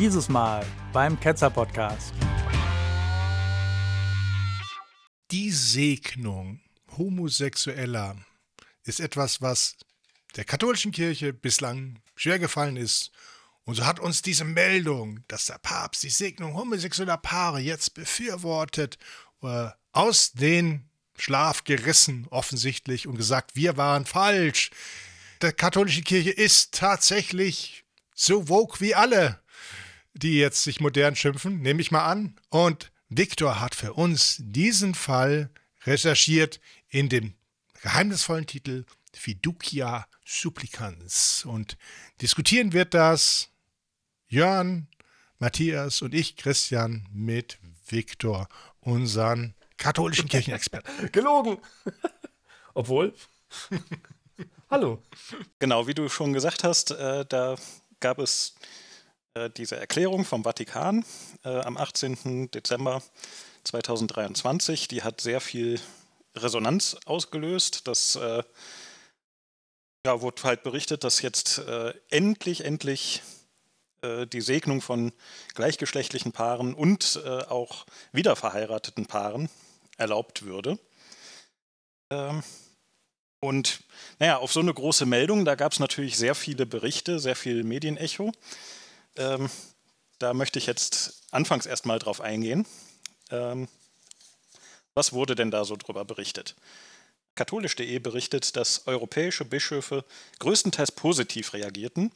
Dieses Mal beim Ketzer Podcast. Die Segnung Homosexueller ist etwas, was der katholischen Kirche bislang schwer gefallen ist. Und so hat uns diese Meldung, dass der Papst die Segnung homosexueller Paare jetzt befürwortet, äh, aus den Schlaf gerissen, offensichtlich, und gesagt, wir waren falsch. Die katholische Kirche ist tatsächlich so woke wie alle die jetzt sich modern schimpfen, nehme ich mal an. Und Viktor hat für uns diesen Fall recherchiert in dem geheimnisvollen Titel Fiducia Supplicans. Und diskutieren wird das Jörn, Matthias und ich, Christian, mit Viktor, unseren katholischen Kirchenexperten. Gelogen! Obwohl. Hallo. Genau, wie du schon gesagt hast, äh, da gab es äh, diese Erklärung vom Vatikan äh, am 18. Dezember 2023, die hat sehr viel Resonanz ausgelöst. Das äh, ja, wurde halt berichtet, dass jetzt endlich, endlich die Segnung von gleichgeschlechtlichen Paaren und äh, auch wiederverheirateten Paaren erlaubt würde. Ähm, und naja, auf so eine große Meldung, da gab es natürlich sehr viele Berichte, sehr viel Medienecho. Ähm, da möchte ich jetzt anfangs erstmal drauf eingehen. Ähm, was wurde denn da so drüber berichtet? Katholisch.de berichtet, dass europäische Bischöfe größtenteils positiv reagierten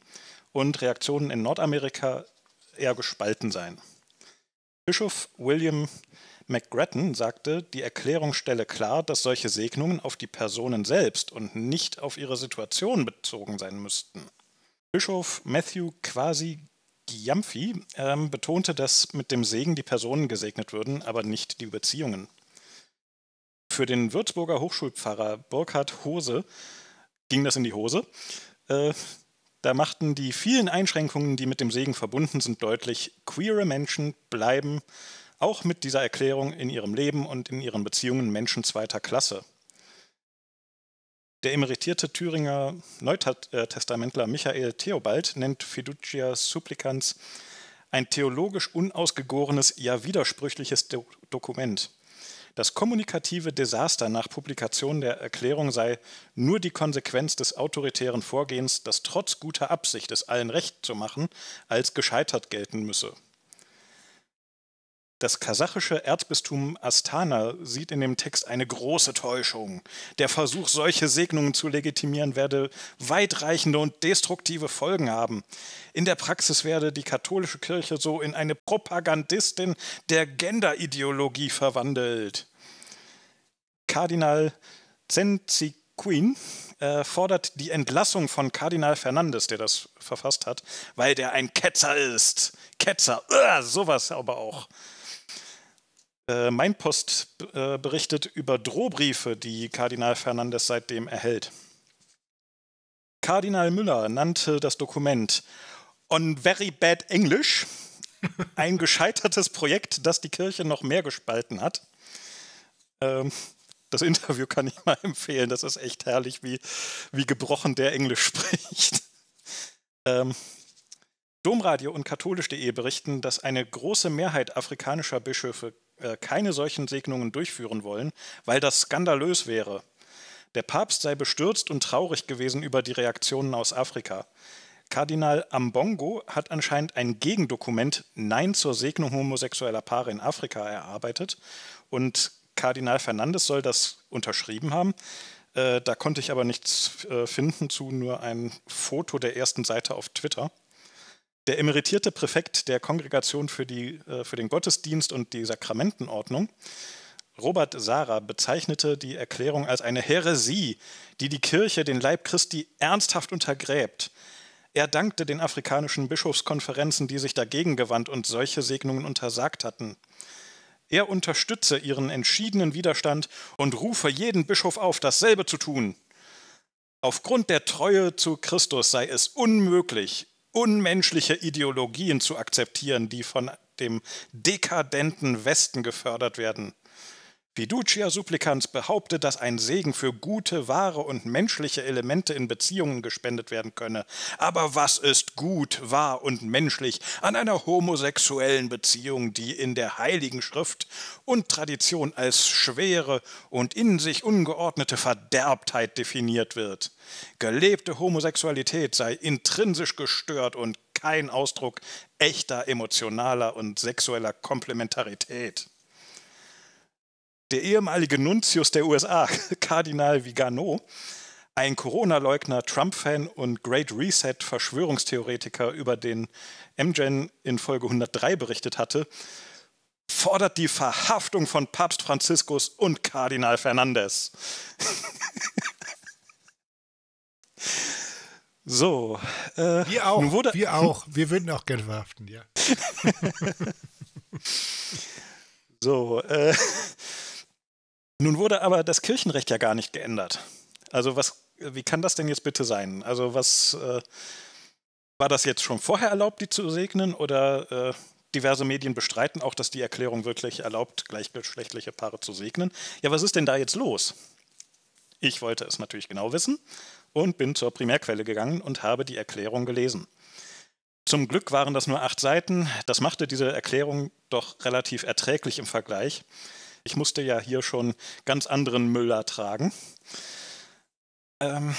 und Reaktionen in Nordamerika eher gespalten seien. Bischof William McGrattan sagte, die Erklärung stelle klar, dass solche Segnungen auf die Personen selbst und nicht auf ihre Situation bezogen sein müssten. Bischof Matthew Quasi Gyamfi ähm, betonte, dass mit dem Segen die Personen gesegnet würden, aber nicht die Beziehungen. Für den Würzburger Hochschulpfarrer Burkhard Hose ging das in die Hose. Äh, da machten die vielen Einschränkungen, die mit dem Segen verbunden sind, deutlich, queere Menschen bleiben auch mit dieser Erklärung in ihrem Leben und in ihren Beziehungen Menschen zweiter Klasse. Der emeritierte Thüringer Neutestamentler Michael Theobald nennt Fiducia Supplicans ein theologisch unausgegorenes, ja widersprüchliches Do Dokument. Das kommunikative Desaster nach Publikation der Erklärung sei nur die Konsequenz des autoritären Vorgehens, das trotz guter Absicht, es allen recht zu machen, als gescheitert gelten müsse. Das kasachische Erzbistum Astana sieht in dem Text eine große Täuschung. Der Versuch, solche Segnungen zu legitimieren, werde weitreichende und destruktive Folgen haben. In der Praxis werde die katholische Kirche so in eine Propagandistin der Genderideologie verwandelt. Kardinal Zenziquin äh, fordert die Entlassung von Kardinal Fernandes, der das verfasst hat, weil der ein Ketzer ist. Ketzer, Uah, äh, sowas aber auch äh, Mein Post äh, berichtet über Drohbriefe, die Kardinal Fernandes seitdem erhält. Kardinal Müller nannte das Dokument On Very Bad English ein gescheitertes Projekt, das die Kirche noch mehr gespalten hat. Ähm, das Interview kann ich mal empfehlen. Das ist echt herrlich, wie, wie gebrochen der Englisch spricht. Ähm, Domradio und katholisch.de berichten, dass eine große Mehrheit afrikanischer Bischöfe äh, keine solchen Segnungen durchführen wollen, weil das skandalös wäre. Der Papst sei bestürzt und traurig gewesen über die Reaktionen aus Afrika. Kardinal Ambongo hat anscheinend ein Gegendokument Nein zur Segnung homosexueller Paare in Afrika erarbeitet und Kardinal Fernandes soll das unterschrieben haben. Äh, da konnte ich aber nichts äh, finden zu, nur ein Foto der ersten Seite auf Twitter der emeritierte Präfekt der Kongregation für, die, äh, für den Gottesdienst und die Sakramentenordnung, Robert Sarah, bezeichnete die Erklärung als eine Häresie, die die Kirche den Leib Christi ernsthaft untergräbt. Er dankte den afrikanischen Bischofskonferenzen, die sich dagegen gewandt und solche Segnungen untersagt hatten. Er unterstütze ihren entschiedenen Widerstand und rufe jeden Bischof auf, dasselbe zu tun. Aufgrund der Treue zu Christus sei es unmöglich, unmenschliche Ideologien zu akzeptieren, die von dem dekadenten Westen gefördert werden. Fiducia Supplicans behauptet, dass ein Segen für gute, wahre und menschliche Elemente in Beziehungen gespendet werden könne. Aber was ist gut, wahr und menschlich an einer homosexuellen Beziehung, die in der Heiligen Schrift und Tradition als schwere und in sich ungeordnete Verderbtheit definiert wird? Gelebte Homosexualität sei intrinsisch gestört und kein Ausdruck echter emotionaler und sexueller Komplementarität der ehemalige Nuntius der USA, Kardinal Vigano, ein Corona-Leugner, Trump-Fan und Great Reset-Verschwörungstheoretiker, über den MGen in Folge 103 berichtet hatte, fordert die Verhaftung von Papst Franziskus und Kardinal Fernandes. so. Äh, wir auch. Wurde, wir auch. Wir würden auch gerne verhaften, ja. so. Äh, nun wurde aber das Kirchenrecht ja gar nicht geändert. Also was, wie kann das denn jetzt bitte sein? Also was äh, war das jetzt schon vorher erlaubt, die zu segnen? Oder äh, diverse Medien bestreiten auch, dass die Erklärung wirklich erlaubt, gleichgeschlechtliche Paare zu segnen. Ja, was ist denn da jetzt los? Ich wollte es natürlich genau wissen und bin zur Primärquelle gegangen und habe die Erklärung gelesen. Zum Glück waren das nur acht Seiten. Das machte diese Erklärung doch relativ erträglich im Vergleich. Ich musste ja hier schon ganz anderen Müll ertragen. Ähm,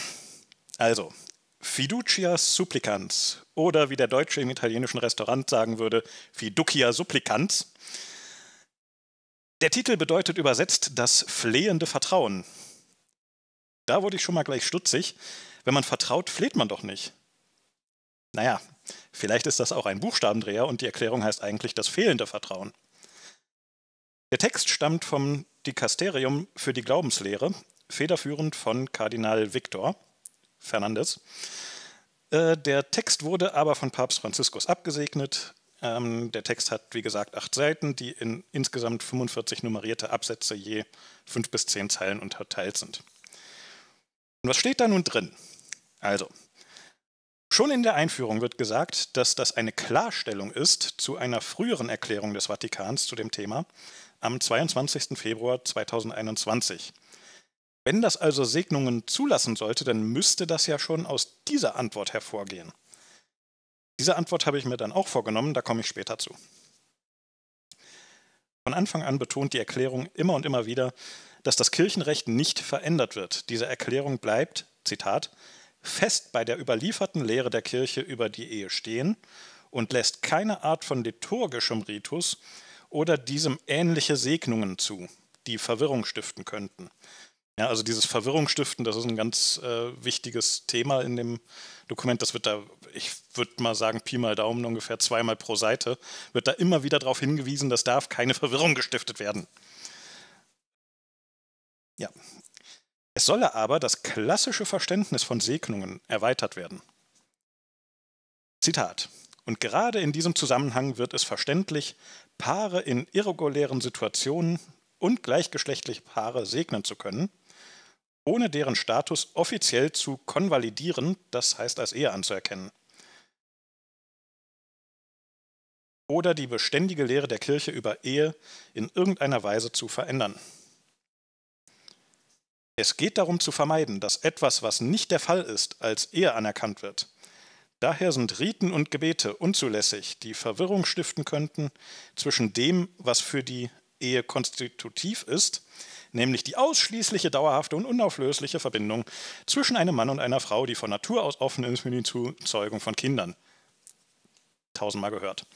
also, Fiducia supplicans oder wie der Deutsche im italienischen Restaurant sagen würde, Fiducia supplicans. Der Titel bedeutet übersetzt das flehende Vertrauen. Da wurde ich schon mal gleich stutzig. Wenn man vertraut, fleht man doch nicht. Naja, vielleicht ist das auch ein Buchstabendreher und die Erklärung heißt eigentlich das fehlende Vertrauen. Der Text stammt vom Dicasterium für die Glaubenslehre, federführend von Kardinal Viktor Fernandes. Äh, der Text wurde aber von Papst Franziskus abgesegnet. Ähm, der Text hat, wie gesagt, acht Seiten, die in insgesamt 45 nummerierte Absätze je fünf bis zehn Zeilen unterteilt sind. Und was steht da nun drin? Also, Schon in der Einführung wird gesagt, dass das eine Klarstellung ist zu einer früheren Erklärung des Vatikans zu dem Thema, am 22. Februar 2021. Wenn das also Segnungen zulassen sollte, dann müsste das ja schon aus dieser Antwort hervorgehen. Diese Antwort habe ich mir dann auch vorgenommen, da komme ich später zu. Von Anfang an betont die Erklärung immer und immer wieder, dass das Kirchenrecht nicht verändert wird. Diese Erklärung bleibt, Zitat, fest bei der überlieferten Lehre der Kirche über die Ehe stehen und lässt keine Art von liturgischem Ritus oder diesem ähnliche Segnungen zu, die Verwirrung stiften könnten. Ja, also dieses Verwirrung stiften, das ist ein ganz äh, wichtiges Thema in dem Dokument. Das wird da, ich würde mal sagen, Pi mal Daumen ungefähr zweimal pro Seite, wird da immer wieder darauf hingewiesen, dass darf keine Verwirrung gestiftet werden. Ja. Es solle aber das klassische Verständnis von Segnungen erweitert werden. Zitat. Und gerade in diesem Zusammenhang wird es verständlich, Paare in irregulären Situationen und gleichgeschlechtliche Paare segnen zu können, ohne deren Status offiziell zu konvalidieren, das heißt als Ehe anzuerkennen. Oder die beständige Lehre der Kirche über Ehe in irgendeiner Weise zu verändern. Es geht darum zu vermeiden, dass etwas, was nicht der Fall ist, als Ehe anerkannt wird. Daher sind Riten und Gebete unzulässig, die Verwirrung stiften könnten zwischen dem, was für die Ehe konstitutiv ist, nämlich die ausschließliche, dauerhafte und unauflösliche Verbindung zwischen einem Mann und einer Frau, die von Natur aus offen ist für die Zuzeugung von Kindern. Tausendmal gehört.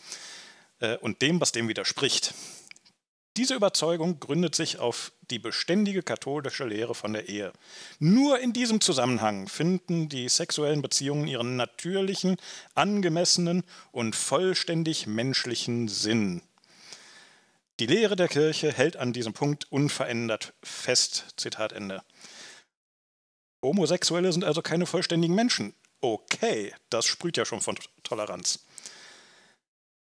Äh, und dem, was dem widerspricht. Diese Überzeugung gründet sich auf die beständige katholische Lehre von der Ehe. Nur in diesem Zusammenhang finden die sexuellen Beziehungen ihren natürlichen, angemessenen und vollständig menschlichen Sinn. Die Lehre der Kirche hält an diesem Punkt unverändert fest. Zitat Ende. Homosexuelle sind also keine vollständigen Menschen. Okay, das sprüht ja schon von Toleranz.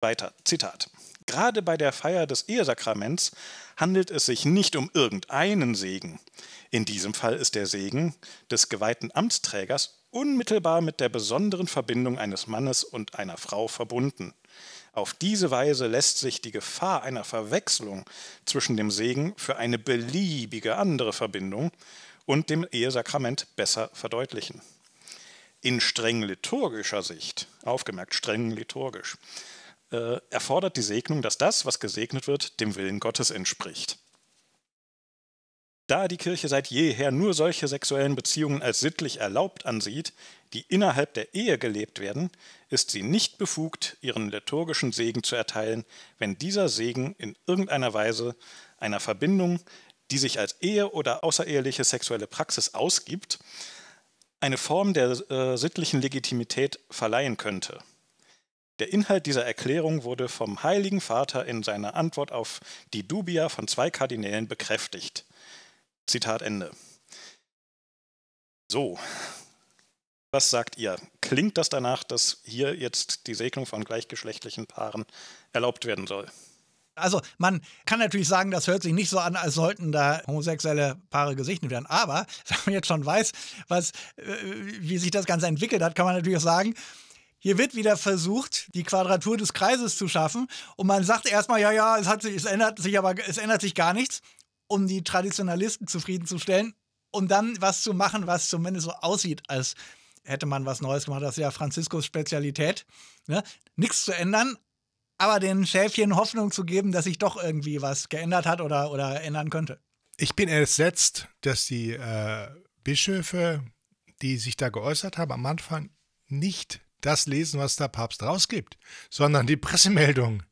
Weiter, Zitat. Gerade bei der Feier des Ehesakraments handelt es sich nicht um irgendeinen Segen. In diesem Fall ist der Segen des geweihten Amtsträgers unmittelbar mit der besonderen Verbindung eines Mannes und einer Frau verbunden. Auf diese Weise lässt sich die Gefahr einer Verwechslung zwischen dem Segen für eine beliebige andere Verbindung und dem Ehesakrament besser verdeutlichen. In streng liturgischer Sicht, aufgemerkt streng liturgisch, äh, erfordert die Segnung, dass das, was gesegnet wird, dem Willen Gottes entspricht. Da die Kirche seit jeher nur solche sexuellen Beziehungen als sittlich erlaubt ansieht, die innerhalb der Ehe gelebt werden, ist sie nicht befugt, ihren liturgischen Segen zu erteilen, wenn dieser Segen in irgendeiner Weise einer Verbindung, die sich als Ehe oder außereheliche sexuelle Praxis ausgibt, eine Form der äh, sittlichen Legitimität verleihen könnte. Der Inhalt dieser Erklärung wurde vom Heiligen Vater in seiner Antwort auf die Dubia von zwei Kardinälen bekräftigt. Zitat Ende. So, was sagt ihr? Klingt das danach, dass hier jetzt die Segnung von gleichgeschlechtlichen Paaren erlaubt werden soll? Also man kann natürlich sagen, das hört sich nicht so an, als sollten da homosexuelle Paare gesichtet werden. Aber wenn man jetzt schon weiß, was, äh, wie sich das Ganze entwickelt hat, kann man natürlich auch sagen, hier wird wieder versucht, die Quadratur des Kreises zu schaffen. Und man sagt erstmal, ja, ja, es, hat sich, es ändert sich, aber es ändert sich gar nichts, um die Traditionalisten zufriedenzustellen, und dann was zu machen, was zumindest so aussieht, als hätte man was Neues gemacht. Das ist ja Franziskos Spezialität. Ne? Nichts zu ändern, aber den Schäfchen Hoffnung zu geben, dass sich doch irgendwie was geändert hat oder, oder ändern könnte. Ich bin entsetzt, dass die äh, Bischöfe, die sich da geäußert haben, am Anfang nicht das lesen, was der Papst rausgibt, sondern die Pressemeldung.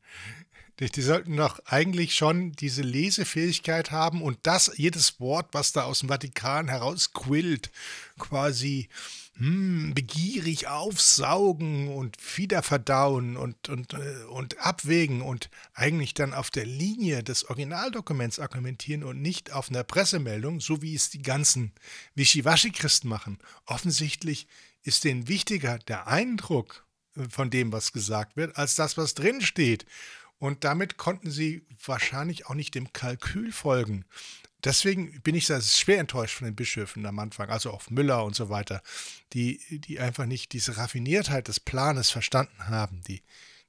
Die sollten doch eigentlich schon diese Lesefähigkeit haben und das, jedes Wort, was da aus dem Vatikan herausquillt, quasi hm, begierig aufsaugen und wiederverdauen und, und, äh, und abwägen und eigentlich dann auf der Linie des Originaldokuments argumentieren und nicht auf einer Pressemeldung, so wie es die ganzen Wischiwaschi-Christen machen. Offensichtlich ist denen wichtiger der Eindruck äh, von dem, was gesagt wird, als das, was drinsteht? Und damit konnten sie wahrscheinlich auch nicht dem Kalkül folgen. Deswegen bin ich schwer enttäuscht von den Bischöfen am Anfang, also auch Müller und so weiter, die, die einfach nicht diese Raffiniertheit des Planes verstanden haben, die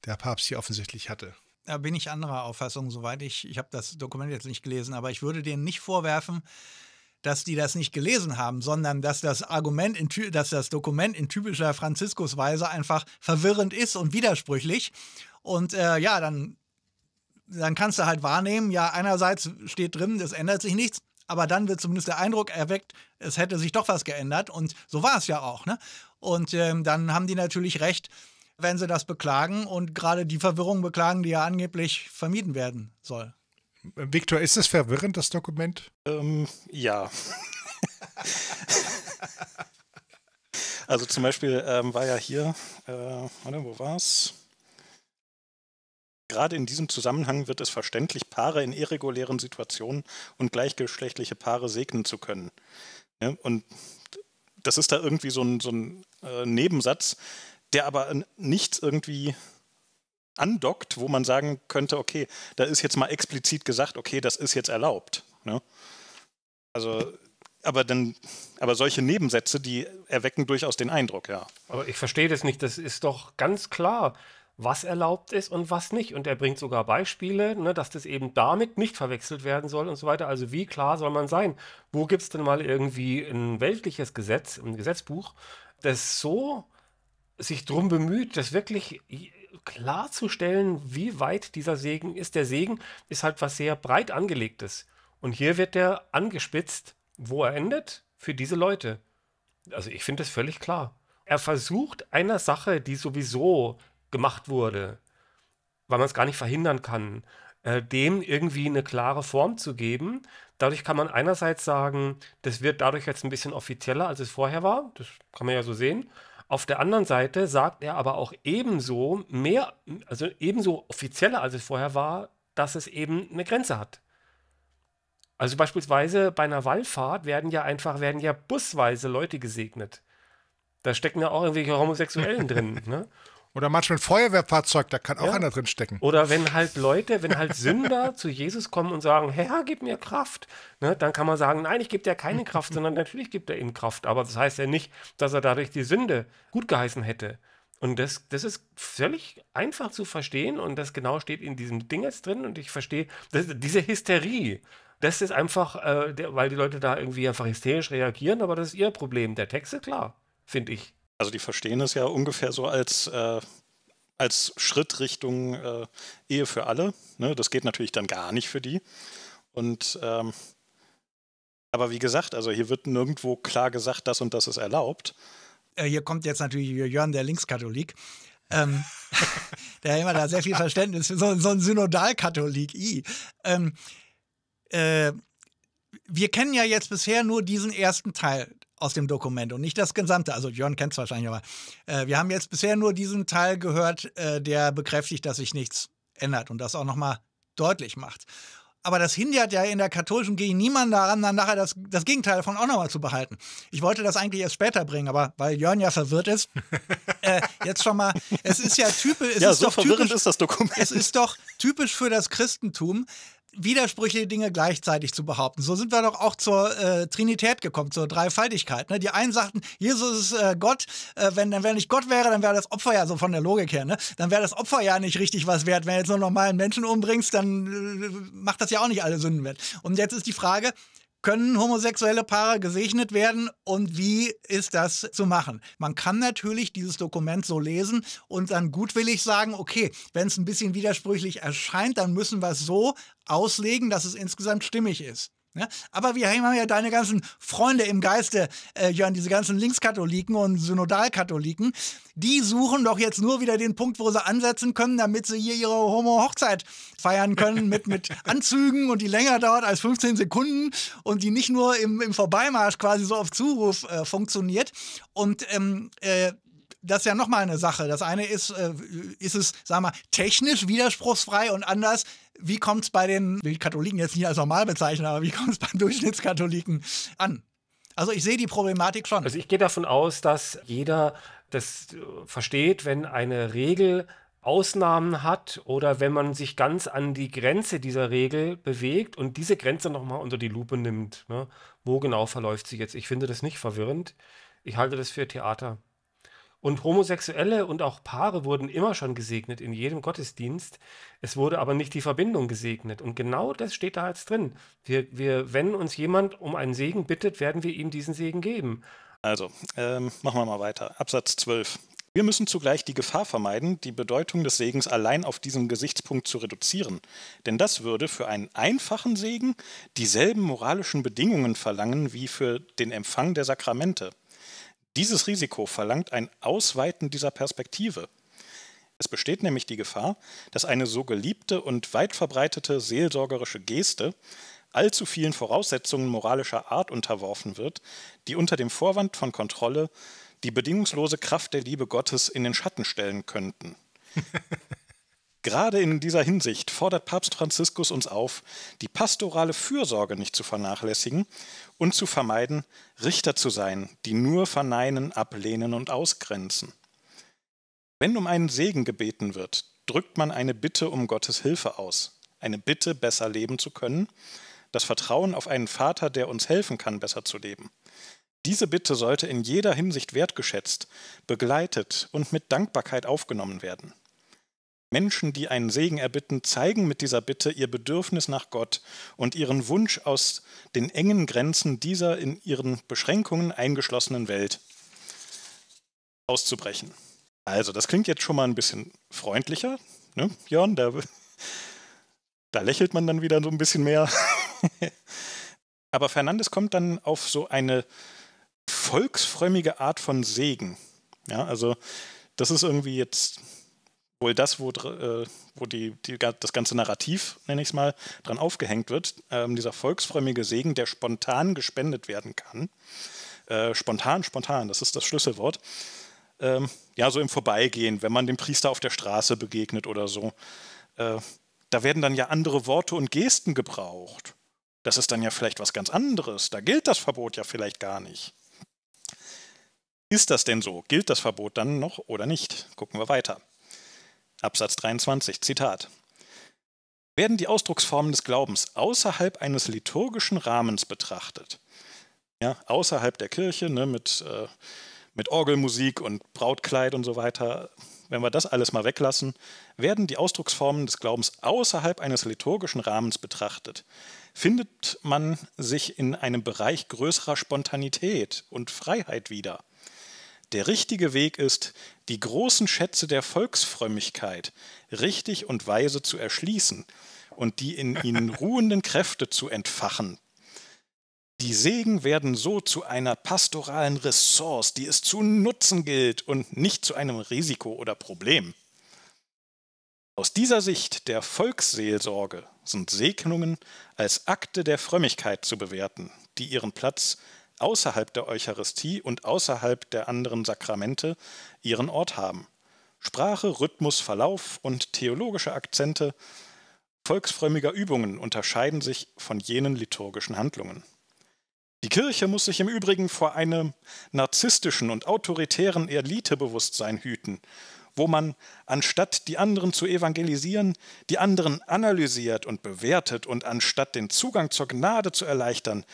der Papst hier offensichtlich hatte. Da bin ich anderer Auffassung, soweit ich, ich habe das Dokument jetzt nicht gelesen, aber ich würde denen nicht vorwerfen, dass die das nicht gelesen haben, sondern dass das Argument, in, dass das Dokument in typischer Franziskusweise einfach verwirrend ist und widersprüchlich. Und äh, ja, dann, dann kannst du halt wahrnehmen, ja, einerseits steht drin, das ändert sich nichts, aber dann wird zumindest der Eindruck erweckt, es hätte sich doch was geändert. Und so war es ja auch. Ne? Und ähm, dann haben die natürlich recht, wenn sie das beklagen und gerade die Verwirrung beklagen, die ja angeblich vermieden werden soll. Viktor, ist das verwirrend, das Dokument? Ähm, ja. also zum Beispiel ähm, war ja hier, äh, warte, wo war's? Gerade in diesem Zusammenhang wird es verständlich, Paare in irregulären Situationen und gleichgeschlechtliche Paare segnen zu können. Ja, und das ist da irgendwie so ein, so ein äh, Nebensatz, der aber nichts irgendwie andockt, wo man sagen könnte, okay, da ist jetzt mal explizit gesagt, okay, das ist jetzt erlaubt. Ne? Also, aber dann, aber solche Nebensätze, die erwecken durchaus den Eindruck, ja. Aber ich verstehe das nicht. Das ist doch ganz klar, was erlaubt ist und was nicht. Und er bringt sogar Beispiele, ne, dass das eben damit nicht verwechselt werden soll und so weiter. Also wie klar soll man sein? Wo gibt es denn mal irgendwie ein weltliches Gesetz, ein Gesetzbuch, das so sich drum bemüht, dass wirklich klarzustellen, wie weit dieser Segen ist. Der Segen ist halt was sehr breit angelegtes. Und hier wird der angespitzt, wo er endet, für diese Leute. Also ich finde das völlig klar. Er versucht einer Sache, die sowieso gemacht wurde, weil man es gar nicht verhindern kann, äh, dem irgendwie eine klare Form zu geben. Dadurch kann man einerseits sagen, das wird dadurch jetzt ein bisschen offizieller, als es vorher war. Das kann man ja so sehen. Auf der anderen Seite sagt er aber auch ebenso mehr, also ebenso offizieller, als es vorher war, dass es eben eine Grenze hat. Also beispielsweise bei einer Wallfahrt werden ja einfach, werden ja busweise Leute gesegnet. Da stecken ja auch irgendwelche Homosexuellen drin. Ne? Oder manchmal ein Feuerwehrfahrzeug, da kann auch ja. einer drin stecken. Oder wenn halt Leute, wenn halt Sünder zu Jesus kommen und sagen, Herr, gib mir Kraft, ne, dann kann man sagen, nein, ich gebe dir keine Kraft, sondern natürlich gibt er ihm Kraft. Aber das heißt ja nicht, dass er dadurch die Sünde gut geheißen hätte. Und das, das ist völlig einfach zu verstehen und das genau steht in diesem Ding jetzt drin und ich verstehe das, diese Hysterie. Das ist einfach, äh, der, weil die Leute da irgendwie einfach hysterisch reagieren, aber das ist ihr Problem. Der Text ist klar, finde ich. Also die verstehen es ja ungefähr so als, äh, als Schritt Richtung äh, Ehe für alle. Ne? Das geht natürlich dann gar nicht für die. Und ähm, aber wie gesagt, also hier wird nirgendwo klar gesagt, das und das ist erlaubt. Äh, hier kommt jetzt natürlich Jörn, der Linkskatholik. Ähm, der immer da sehr viel Verständnis für so, so ein Synodalkatholik. Ähm, äh, wir kennen ja jetzt bisher nur diesen ersten Teil aus dem Dokument und nicht das gesamte. Also Jörn kennt es wahrscheinlich, aber äh, wir haben jetzt bisher nur diesen Teil gehört, äh, der bekräftigt, dass sich nichts ändert und das auch nochmal deutlich macht. Aber das hindert ja in der katholischen Kirche niemanden daran, dann nachher das, das Gegenteil davon auch nochmal zu behalten. Ich wollte das eigentlich erst später bringen, aber weil Jörn ja verwirrt ist, äh, jetzt schon mal, es ist ja typisch. ja, ist so doch verwirrend typisch, ist das Dokument. Es ist doch typisch für das Christentum, widersprüchliche Dinge gleichzeitig zu behaupten. So sind wir doch auch zur äh, Trinität gekommen, zur Dreifaltigkeit. Ne? Die einen sagten, Jesus ist äh, Gott, äh, wenn, dann, wenn nicht Gott wäre, dann wäre das Opfer ja so von der Logik her, ne? dann wäre das Opfer ja nicht richtig was wert. Wenn du jetzt nur normalen Menschen umbringst, dann äh, macht das ja auch nicht alle Sünden wert. Und jetzt ist die Frage, können homosexuelle Paare gesegnet werden und wie ist das zu machen? Man kann natürlich dieses Dokument so lesen und dann gutwillig sagen, okay, wenn es ein bisschen widersprüchlich erscheint, dann müssen wir es so auslegen, dass es insgesamt stimmig ist. Ja? Aber wir haben ja deine ganzen Freunde im Geiste, äh, Jörn, diese ganzen Linkskatholiken und Synodalkatholiken, die suchen doch jetzt nur wieder den Punkt, wo sie ansetzen können, damit sie hier ihre Homo-Hochzeit feiern können mit, mit Anzügen und die länger dauert als 15 Sekunden und die nicht nur im, im Vorbeimarsch quasi so auf Zuruf äh, funktioniert. Und ähm, äh, das ist ja nochmal eine Sache. Das eine ist, äh, ist es, sagen wir mal, technisch widerspruchsfrei und anders. Wie kommt es bei den, will Katholiken jetzt nicht als normal bezeichnen, aber wie kommt es beim Durchschnittskatholiken an? Also ich sehe die Problematik schon. Also ich gehe davon aus, dass jeder das äh, versteht, wenn eine Regel Ausnahmen hat oder wenn man sich ganz an die Grenze dieser Regel bewegt und diese Grenze nochmal unter die Lupe nimmt. Ne? Wo genau verläuft sie jetzt? Ich finde das nicht verwirrend. Ich halte das für Theater. Und Homosexuelle und auch Paare wurden immer schon gesegnet in jedem Gottesdienst. Es wurde aber nicht die Verbindung gesegnet. Und genau das steht da jetzt drin. Wir, wir, wenn uns jemand um einen Segen bittet, werden wir ihm diesen Segen geben. Also, ähm, machen wir mal weiter. Absatz 12. Wir müssen zugleich die Gefahr vermeiden, die Bedeutung des Segens allein auf diesen Gesichtspunkt zu reduzieren, denn das würde für einen einfachen Segen dieselben moralischen Bedingungen verlangen wie für den Empfang der Sakramente. Dieses Risiko verlangt ein Ausweiten dieser Perspektive. Es besteht nämlich die Gefahr, dass eine so geliebte und weit verbreitete seelsorgerische Geste allzu vielen Voraussetzungen moralischer Art unterworfen wird, die unter dem Vorwand von Kontrolle die bedingungslose Kraft der Liebe Gottes in den Schatten stellen könnten. Gerade in dieser Hinsicht fordert Papst Franziskus uns auf, die pastorale Fürsorge nicht zu vernachlässigen und zu vermeiden, Richter zu sein, die nur verneinen, ablehnen und ausgrenzen. Wenn um einen Segen gebeten wird, drückt man eine Bitte um Gottes Hilfe aus, eine Bitte, besser leben zu können, das Vertrauen auf einen Vater, der uns helfen kann, besser zu leben. Diese Bitte sollte in jeder Hinsicht wertgeschätzt, begleitet und mit Dankbarkeit aufgenommen werden. Menschen, die einen Segen erbitten, zeigen mit dieser Bitte ihr Bedürfnis nach Gott und ihren Wunsch aus den engen Grenzen dieser in ihren Beschränkungen eingeschlossenen Welt auszubrechen. Also, das klingt jetzt schon mal ein bisschen freundlicher, ne, Jörn? Da, da lächelt man dann wieder so ein bisschen mehr. Aber Fernandes kommt dann auf so eine volksfrömmige Art von Segen. Ja, also das ist irgendwie jetzt wohl das, wo, äh, wo die, die, das ganze Narrativ, nenne ich es mal, dran aufgehängt wird, ähm, dieser volksfrömmige Segen, der spontan gespendet werden kann. Äh, spontan, spontan, das ist das Schlüsselwort. Ähm, ja, so im Vorbeigehen, wenn man dem Priester auf der Straße begegnet oder so. Äh, da werden dann ja andere Worte und Gesten gebraucht. Das ist dann ja vielleicht was ganz anderes. Da gilt das Verbot ja vielleicht gar nicht. Ist das denn so? Gilt das Verbot dann noch oder nicht? Gucken wir weiter. Absatz 23, Zitat. Werden die Ausdrucksformen des Glaubens außerhalb eines liturgischen Rahmens betrachtet, ja, außerhalb der Kirche ne, mit, äh, mit Orgelmusik und Brautkleid und so weiter, wenn wir das alles mal weglassen, werden die Ausdrucksformen des Glaubens außerhalb eines liturgischen Rahmens betrachtet, findet man sich in einem Bereich größerer Spontanität und Freiheit wieder. Der richtige Weg ist, die großen Schätze der Volksfrömmigkeit richtig und weise zu erschließen und die in ihnen ruhenden Kräfte zu entfachen. Die Segen werden so zu einer pastoralen Ressource, die es zu nutzen gilt und nicht zu einem Risiko oder Problem. Aus dieser Sicht der Volksseelsorge sind Segnungen als Akte der Frömmigkeit zu bewerten, die ihren Platz außerhalb der Eucharistie und außerhalb der anderen Sakramente ihren Ort haben. Sprache, Rhythmus, Verlauf und theologische Akzente volksfrömmiger Übungen unterscheiden sich von jenen liturgischen Handlungen. Die Kirche muss sich im Übrigen vor einem narzisstischen und autoritären Elitebewusstsein hüten, wo man, anstatt die anderen zu evangelisieren, die anderen analysiert und bewertet und anstatt den Zugang zur Gnade zu erleichtern,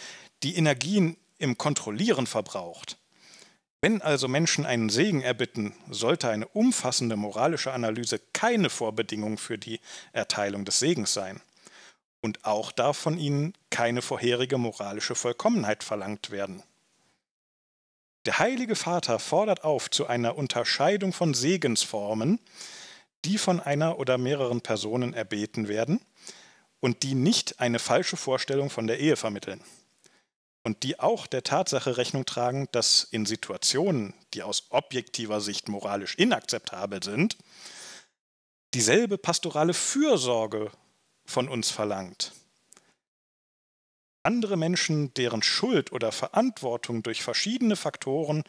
die Energien im Kontrollieren verbraucht. Wenn also Menschen einen Segen erbitten, sollte eine umfassende moralische Analyse keine Vorbedingung für die Erteilung des Segens sein. Und auch darf von ihnen keine vorherige moralische Vollkommenheit verlangt werden. Der Heilige Vater fordert auf zu einer Unterscheidung von Segensformen, die von einer oder mehreren Personen erbeten werden und die nicht eine falsche Vorstellung von der Ehe vermitteln und die auch der Tatsache Rechnung tragen, dass in Situationen, die aus objektiver Sicht moralisch inakzeptabel sind, dieselbe pastorale Fürsorge von uns verlangt. Andere Menschen, deren Schuld oder Verantwortung durch verschiedene Faktoren,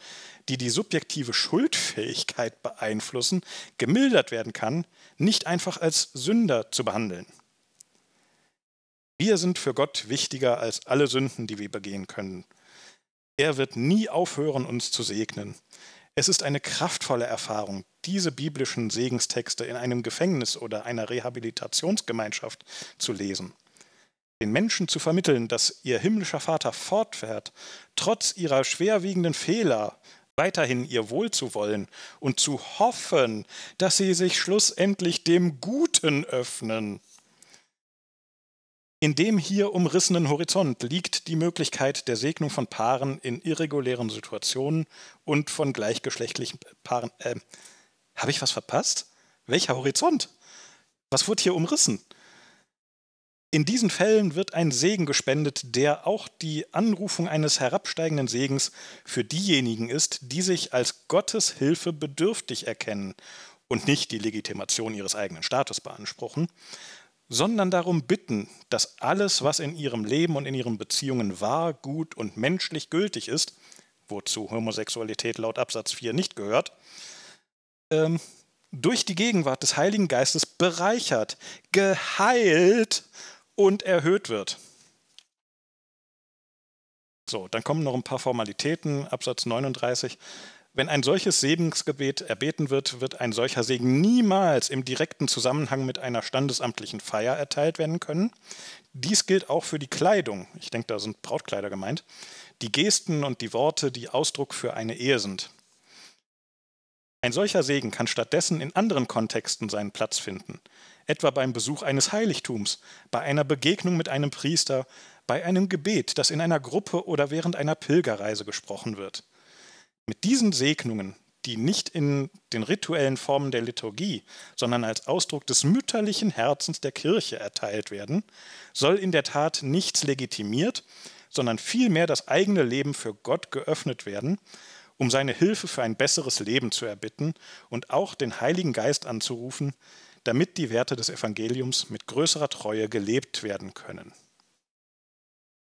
die die subjektive Schuldfähigkeit beeinflussen, gemildert werden kann, nicht einfach als Sünder zu behandeln. Wir sind für Gott wichtiger als alle Sünden, die wir begehen können. Er wird nie aufhören, uns zu segnen. Es ist eine kraftvolle Erfahrung, diese biblischen Segenstexte in einem Gefängnis oder einer Rehabilitationsgemeinschaft zu lesen. Den Menschen zu vermitteln, dass ihr himmlischer Vater fortfährt, trotz ihrer schwerwiegenden Fehler weiterhin ihr Wohl zu wollen und zu hoffen, dass sie sich schlussendlich dem Guten öffnen. In dem hier umrissenen Horizont liegt die Möglichkeit der Segnung von Paaren in irregulären Situationen und von gleichgeschlechtlichen Paaren. Äh, Habe ich was verpasst? Welcher Horizont? Was wurde hier umrissen? In diesen Fällen wird ein Segen gespendet, der auch die Anrufung eines herabsteigenden Segens für diejenigen ist, die sich als Gottes Hilfe bedürftig erkennen und nicht die Legitimation ihres eigenen Status beanspruchen, sondern darum bitten, dass alles, was in ihrem Leben und in ihren Beziehungen wahr, gut und menschlich gültig ist, wozu Homosexualität laut Absatz 4 nicht gehört, ähm, durch die Gegenwart des Heiligen Geistes bereichert, geheilt und erhöht wird. So, dann kommen noch ein paar Formalitäten. Absatz 39 wenn ein solches Segensgebet erbeten wird, wird ein solcher Segen niemals im direkten Zusammenhang mit einer standesamtlichen Feier erteilt werden können. Dies gilt auch für die Kleidung. Ich denke, da sind Brautkleider gemeint. Die Gesten und die Worte, die Ausdruck für eine Ehe sind. Ein solcher Segen kann stattdessen in anderen Kontexten seinen Platz finden, etwa beim Besuch eines Heiligtums, bei einer Begegnung mit einem Priester, bei einem Gebet, das in einer Gruppe oder während einer Pilgerreise gesprochen wird. Mit diesen Segnungen, die nicht in den rituellen Formen der Liturgie, sondern als Ausdruck des mütterlichen Herzens der Kirche erteilt werden, soll in der Tat nichts legitimiert, sondern vielmehr das eigene Leben für Gott geöffnet werden, um seine Hilfe für ein besseres Leben zu erbitten und auch den Heiligen Geist anzurufen, damit die Werte des Evangeliums mit größerer Treue gelebt werden können.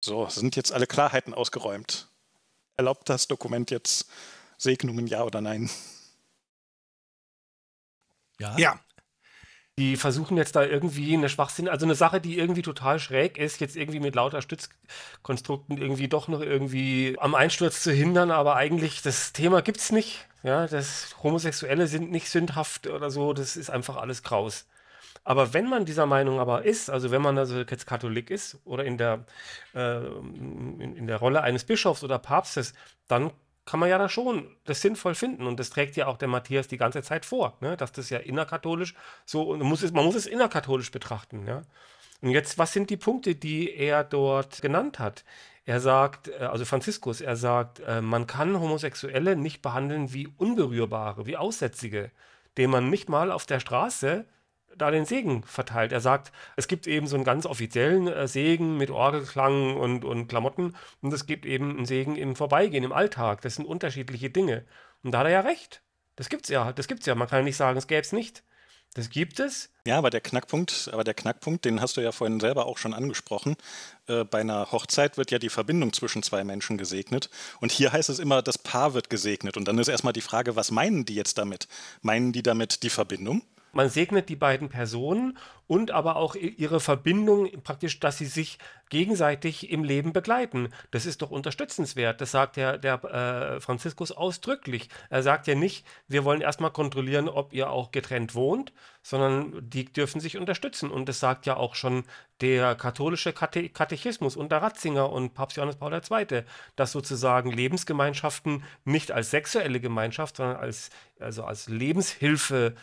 So, sind jetzt alle Klarheiten ausgeräumt erlaubt das Dokument jetzt Segnungen, ja oder nein? Ja. Ja. Die versuchen jetzt da irgendwie eine Schwachsinn, also eine Sache, die irgendwie total schräg ist, jetzt irgendwie mit lauter Stützkonstrukten irgendwie doch noch irgendwie am Einsturz zu hindern, aber eigentlich das Thema gibt es nicht. Ja, das Homosexuelle sind nicht sündhaft oder so, das ist einfach alles Kraus. Aber wenn man dieser Meinung aber ist, also wenn man also jetzt Katholik ist oder in der, äh, in, in der Rolle eines Bischofs oder Papstes, dann kann man ja da schon das sinnvoll finden. Und das trägt ja auch der Matthias die ganze Zeit vor, ne? dass das ja innerkatholisch so, und man muss es, man muss es innerkatholisch betrachten. Ja? Und jetzt, was sind die Punkte, die er dort genannt hat? Er sagt, äh, also Franziskus, er sagt, äh, man kann Homosexuelle nicht behandeln wie Unberührbare, wie Aussätzige, denen man nicht mal auf der Straße da den Segen verteilt. Er sagt, es gibt eben so einen ganz offiziellen äh, Segen mit Orgelklang und, und Klamotten und es gibt eben einen Segen im Vorbeigehen, im Alltag. Das sind unterschiedliche Dinge. Und da hat er ja recht. Das gibt's ja, das gibt's ja. Man kann ja nicht sagen, es gäbe es nicht. Das gibt es. Ja, aber der Knackpunkt, aber der Knackpunkt, den hast du ja vorhin selber auch schon angesprochen. Äh, bei einer Hochzeit wird ja die Verbindung zwischen zwei Menschen gesegnet. Und hier heißt es immer, das Paar wird gesegnet. Und dann ist erstmal die Frage, was meinen die jetzt damit? Meinen die damit die Verbindung? Man segnet die beiden Personen und aber auch ihre Verbindung praktisch, dass sie sich gegenseitig im Leben begleiten. Das ist doch unterstützenswert. Das sagt ja der äh, Franziskus ausdrücklich. Er sagt ja nicht, wir wollen erstmal kontrollieren, ob ihr auch getrennt wohnt, sondern die dürfen sich unterstützen. Und das sagt ja auch schon der katholische Kate Katechismus unter Ratzinger und Papst Johannes Paul II., dass sozusagen Lebensgemeinschaften nicht als sexuelle Gemeinschaft, sondern als, also als Lebenshilfe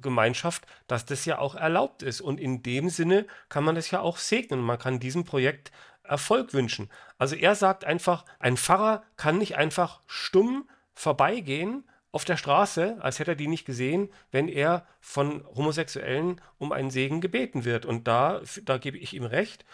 Gemeinschaft, dass das ja auch erlaubt ist. Und in dem Sinne kann man das ja auch segnen. Man kann diesem Projekt Erfolg wünschen. Also er sagt einfach, ein Pfarrer kann nicht einfach stumm vorbeigehen auf der Straße, als hätte er die nicht gesehen, wenn er von Homosexuellen um einen Segen gebeten wird. Und da, da gebe ich ihm recht.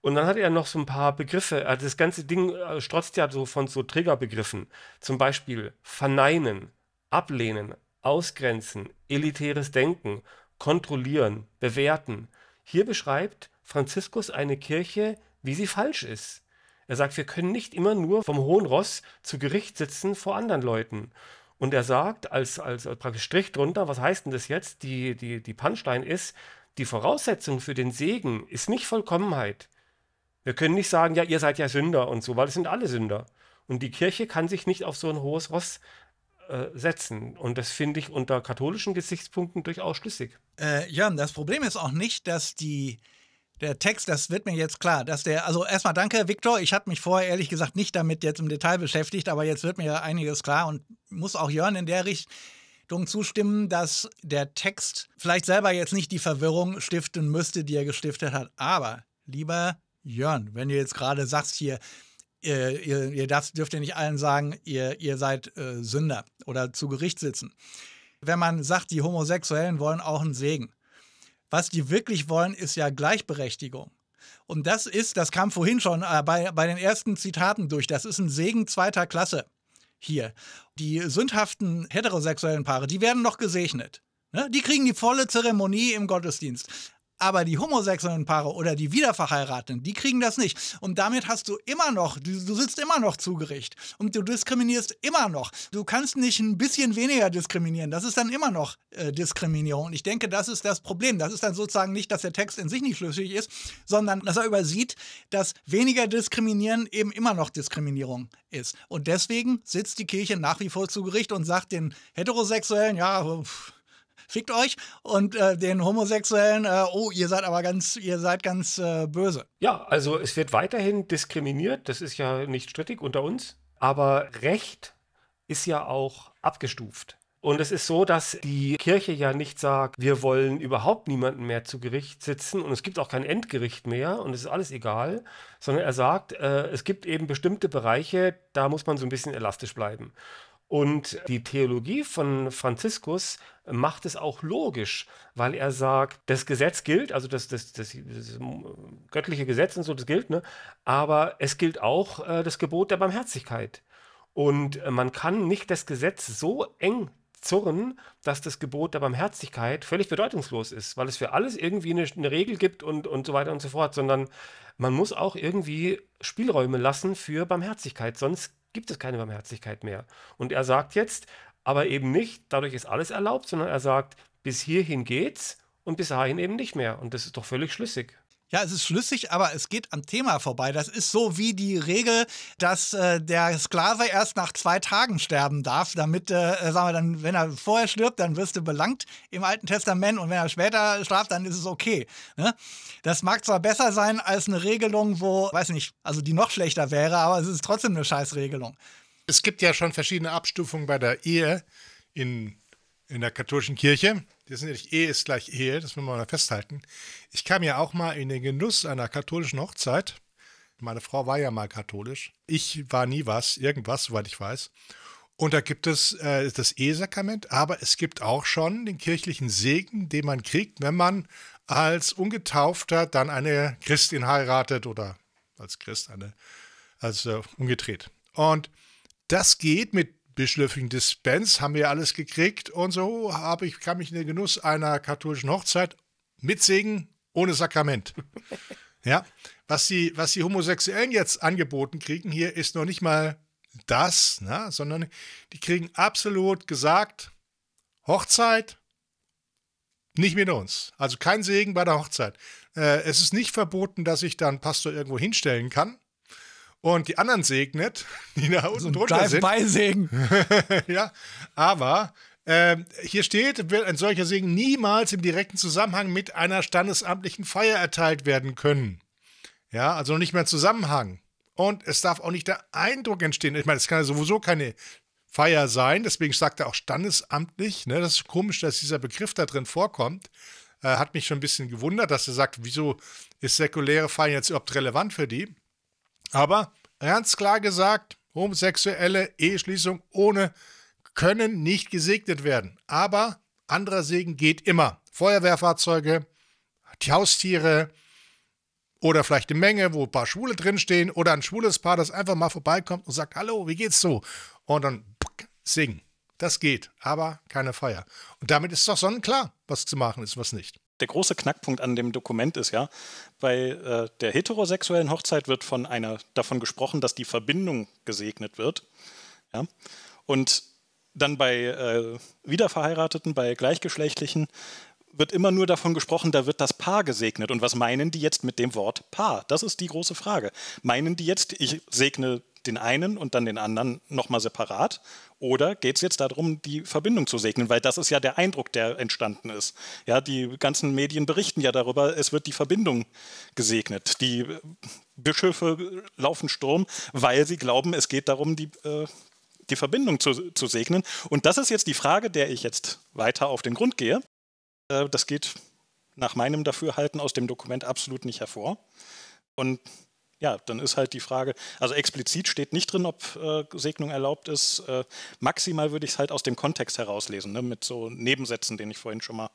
Und dann hat er noch so ein paar Begriffe. Also das ganze Ding äh, strotzt ja so von so Triggerbegriffen. Zum Beispiel verneinen, ablehnen, Ausgrenzen, elitäres Denken, Kontrollieren, Bewerten. Hier beschreibt Franziskus eine Kirche, wie sie falsch ist. Er sagt, wir können nicht immer nur vom hohen Ross zu Gericht sitzen vor anderen Leuten. Und er sagt, als, als, als praktisch Strich drunter, was heißt denn das jetzt? Die, die, die Punchline ist, die Voraussetzung für den Segen ist nicht Vollkommenheit. Wir können nicht sagen, ja, ihr seid ja Sünder und so, weil es sind alle Sünder. Und die Kirche kann sich nicht auf so ein hohes Ross äh, setzen. Und das finde ich unter katholischen Gesichtspunkten durchaus schlüssig. Äh, Jörn, das Problem ist auch nicht, dass die der Text, das wird mir jetzt klar, dass der, also erstmal danke, Viktor. Ich hatte mich vorher ehrlich gesagt nicht damit jetzt im Detail beschäftigt, aber jetzt wird mir einiges klar und muss auch Jörn in der Richtung zustimmen, dass der Text vielleicht selber jetzt nicht die Verwirrung stiften müsste, die er gestiftet hat. Aber, lieber Jörn, wenn du jetzt gerade sagst hier, ihr, ihr, ihr das dürft ihr nicht allen sagen, ihr, ihr seid äh, Sünder oder zu Gericht sitzen. Wenn man sagt, die Homosexuellen wollen auch einen Segen. Was die wirklich wollen, ist ja Gleichberechtigung. Und das ist, das kam vorhin schon äh, bei, bei den ersten Zitaten durch, das ist ein Segen zweiter Klasse hier. Die sündhaften heterosexuellen Paare, die werden noch gesegnet. Ne? Die kriegen die volle Zeremonie im Gottesdienst. Aber die homosexuellen Paare oder die Wiederverheirateten, die kriegen das nicht. Und damit hast du immer noch, du, du sitzt immer noch zu Gericht und du diskriminierst immer noch. Du kannst nicht ein bisschen weniger diskriminieren. Das ist dann immer noch äh, Diskriminierung. Und ich denke, das ist das Problem. Das ist dann sozusagen nicht, dass der Text in sich nicht schlüssig ist, sondern dass er übersieht, dass weniger diskriminieren eben immer noch Diskriminierung ist. Und deswegen sitzt die Kirche nach wie vor zu Gericht und sagt den Heterosexuellen, ja, pff, fickt euch und äh, den Homosexuellen, äh, oh, ihr seid aber ganz, ihr seid ganz äh, böse. Ja, also es wird weiterhin diskriminiert, das ist ja nicht strittig unter uns, aber Recht ist ja auch abgestuft. Und es ist so, dass die Kirche ja nicht sagt, wir wollen überhaupt niemanden mehr zu Gericht sitzen und es gibt auch kein Endgericht mehr und es ist alles egal, sondern er sagt, äh, es gibt eben bestimmte Bereiche, da muss man so ein bisschen elastisch bleiben. Und die Theologie von Franziskus macht es auch logisch, weil er sagt, das Gesetz gilt, also das, das, das, das göttliche Gesetz und so, das gilt, ne? aber es gilt auch äh, das Gebot der Barmherzigkeit. Und äh, man kann nicht das Gesetz so eng zurren, dass das Gebot der Barmherzigkeit völlig bedeutungslos ist, weil es für alles irgendwie eine, eine, Regel gibt und, und so weiter und so fort, sondern man muss auch irgendwie Spielräume lassen für Barmherzigkeit, sonst gibt es keine Barmherzigkeit mehr. Und er sagt jetzt, aber eben nicht, dadurch ist alles erlaubt, sondern er sagt, bis hierhin geht's und bis dahin eben nicht mehr. Und das ist doch völlig schlüssig. Ja, es ist schlüssig, aber es geht am Thema vorbei. Das ist so wie die Regel, dass äh, der Sklave erst nach zwei Tagen sterben darf, damit, äh, äh sagen wir dann, wenn er vorher stirbt, dann wirst du belangt im Alten Testament und wenn er später schlaft, dann ist es okay. Ne? Das mag zwar besser sein als eine Regelung, wo, weiß nicht, also die noch schlechter wäre, aber es ist trotzdem eine Scheißregelung. Es gibt ja schon verschiedene Abstufungen bei der Ehe in in der katholischen Kirche. Das sind nämlich Ehe ist gleich Ehe, das müssen wir mal festhalten. Ich kam ja auch mal in den Genuss einer katholischen Hochzeit. Meine Frau war ja mal katholisch. Ich war nie was, irgendwas, soweit ich weiß. Und da gibt es äh, das Ehesakrament, aber es gibt auch schon den kirchlichen Segen, den man kriegt, wenn man als Ungetaufter dann eine Christin heiratet oder als Christ eine, als äh, umgedreht. Und das geht mit bischlöffigen Dispens, haben wir alles gekriegt und so habe ich, kam ich in den Genuss einer katholischen Hochzeit mit Segen ohne Sakrament. ja, was die, was die Homosexuellen jetzt angeboten kriegen hier, ist noch nicht mal das, ne? sondern die kriegen absolut gesagt, Hochzeit nicht mit uns. Also kein Segen bei der Hochzeit. Äh, es ist nicht verboten, dass ich dann Pastor irgendwo hinstellen kann und die anderen segnet, die da unten so drunter sind. Segen. ja, aber äh, hier steht, wird ein solcher Segen niemals im direkten Zusammenhang mit einer standesamtlichen Feier erteilt werden können. Ja, also nicht mehr Zusammenhang. Und es darf auch nicht der Eindruck entstehen. Ich meine, es kann ja sowieso keine Feier sein, deswegen sagt er auch standesamtlich. Ne? Das ist komisch, dass dieser Begriff da drin vorkommt. Äh, hat mich schon ein bisschen gewundert, dass er sagt, wieso ist säkuläre Feiern jetzt überhaupt relevant für die? Aber ganz klar gesagt, homosexuelle Eheschließung ohne können nicht gesegnet werden. Aber anderer Segen geht immer. Feuerwehrfahrzeuge, die Haustiere oder vielleicht eine Menge, wo ein paar Schwule drinstehen oder ein schwules Paar, das einfach mal vorbeikommt und sagt, hallo, wie geht's so? Und dann singen. Das geht, aber keine Feier. Und damit ist doch sonnenklar, was zu machen ist, was nicht der große Knackpunkt an dem Dokument ist ja, bei äh, der heterosexuellen Hochzeit wird von einer davon gesprochen, dass die Verbindung gesegnet wird. Ja? Und dann bei äh, Wiederverheirateten, bei Gleichgeschlechtlichen wird immer nur davon gesprochen, da wird das Paar gesegnet. Und was meinen die jetzt mit dem Wort Paar? Das ist die große Frage. Meinen die jetzt, ich segne den einen und dann den anderen nochmal separat? Oder geht es jetzt darum, die Verbindung zu segnen? Weil das ist ja der Eindruck, der entstanden ist. Ja, die ganzen Medien berichten ja darüber, es wird die Verbindung gesegnet. Die äh, Bischöfe laufen Sturm, weil sie glauben, es geht darum, die, äh, die Verbindung zu, zu segnen. Und das ist jetzt die Frage, der ich jetzt weiter auf den Grund gehe. Äh, das geht nach meinem Dafürhalten aus dem Dokument absolut nicht hervor. Und ja, dann ist halt die Frage, also explizit steht nicht drin, ob äh, Segnung erlaubt ist. Äh, maximal würde ich es halt aus dem Kontext herauslesen, ne, mit so Nebensätzen, den ich vorhin schon mal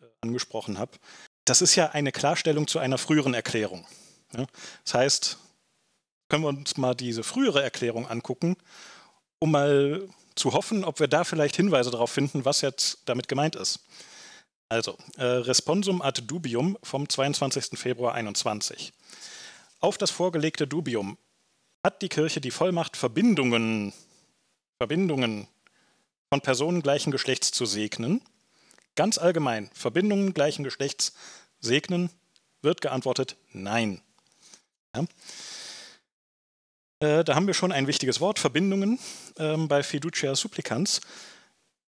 äh, angesprochen habe. Das ist ja eine Klarstellung zu einer früheren Erklärung. Ne? Das heißt, können wir uns mal diese frühere Erklärung angucken, um mal zu hoffen, ob wir da vielleicht Hinweise darauf finden, was jetzt damit gemeint ist. Also, äh, Responsum ad dubium vom 22. Februar 2021. Auf das vorgelegte Dubium hat die Kirche die Vollmacht, Verbindungen, Verbindungen von Personen gleichen Geschlechts zu segnen. Ganz allgemein, Verbindungen gleichen Geschlechts segnen, wird geantwortet Nein. Ja. Äh, da haben wir schon ein wichtiges Wort, Verbindungen. Ähm, bei Fiducia Supplicans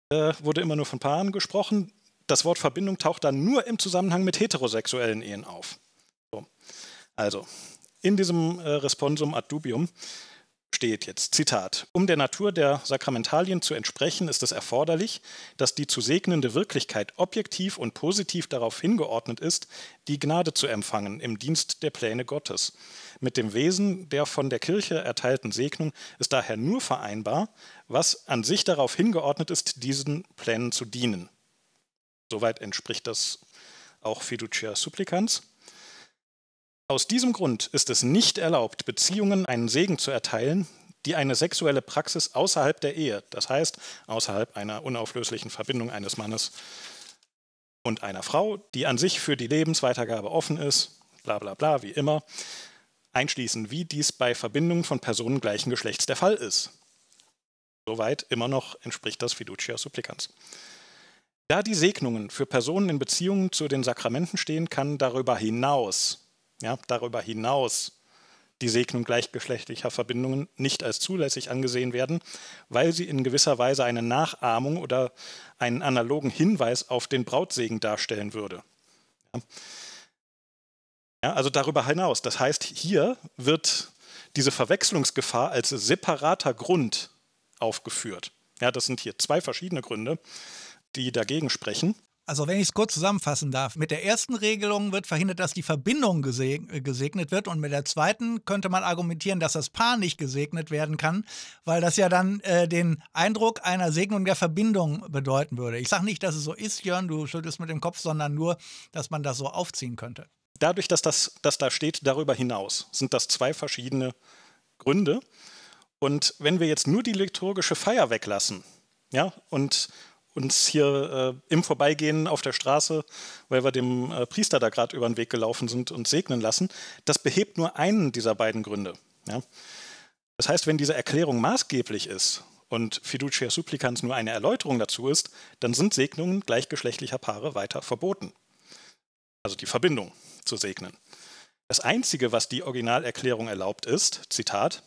äh, wurde immer nur von Paaren gesprochen. Das Wort Verbindung taucht dann nur im Zusammenhang mit heterosexuellen Ehen auf. So. Also, in diesem äh, Responsum ad dubium steht jetzt, Zitat, um der Natur der Sakramentalien zu entsprechen, ist es erforderlich, dass die zu segnende Wirklichkeit objektiv und positiv darauf hingeordnet ist, die Gnade zu empfangen im Dienst der Pläne Gottes. Mit dem Wesen der von der Kirche erteilten Segnung ist daher nur vereinbar, was an sich darauf hingeordnet ist, diesen Plänen zu dienen. Soweit entspricht das auch Fiducia Supplicans. Aus diesem Grund ist es nicht erlaubt, Beziehungen einen Segen zu erteilen, die eine sexuelle Praxis außerhalb der Ehe, das heißt außerhalb einer unauflöslichen Verbindung eines Mannes und einer Frau, die an sich für die Lebensweitergabe offen ist, bla bla bla, wie immer, einschließen, wie dies bei Verbindungen von Personen gleichen Geschlechts der Fall ist. Soweit immer noch entspricht das Fiducia Supplicans. Da die Segnungen für Personen in Beziehungen zu den Sakramenten stehen, kann darüber hinaus ja, darüber hinaus die Segnung gleichgeschlechtlicher Verbindungen nicht als zulässig angesehen werden, weil sie in gewisser Weise eine Nachahmung oder einen analogen Hinweis auf den Brautsegen darstellen würde. Ja. Ja, also darüber hinaus. Das heißt, hier wird diese Verwechslungsgefahr als separater Grund aufgeführt. Ja, das sind hier zwei verschiedene Gründe, die dagegen sprechen. Also wenn ich es kurz zusammenfassen darf, mit der ersten Regelung wird verhindert, dass die Verbindung äh, gesegnet wird und mit der zweiten könnte man argumentieren, dass das Paar nicht gesegnet werden kann, weil das ja dann äh, den Eindruck einer Segnung der Verbindung bedeuten würde. Ich sage nicht, dass es so ist, Jörn, du schüttelst mit dem Kopf, sondern nur, dass man das so aufziehen könnte. Dadurch, dass das dass da steht, darüber hinaus, sind das zwei verschiedene Gründe. Und wenn wir jetzt nur die liturgische Feier weglassen, ja, und uns hier äh, im Vorbeigehen auf der Straße, weil wir dem äh, Priester da gerade über den Weg gelaufen sind, uns segnen lassen, das behebt nur einen dieser beiden Gründe. Ja? Das heißt, wenn diese Erklärung maßgeblich ist und Fiducia Supplicans nur eine Erläuterung dazu ist, dann sind Segnungen gleichgeschlechtlicher Paare weiter verboten. Also die Verbindung zu segnen. Das Einzige, was die Originalerklärung erlaubt ist, Zitat,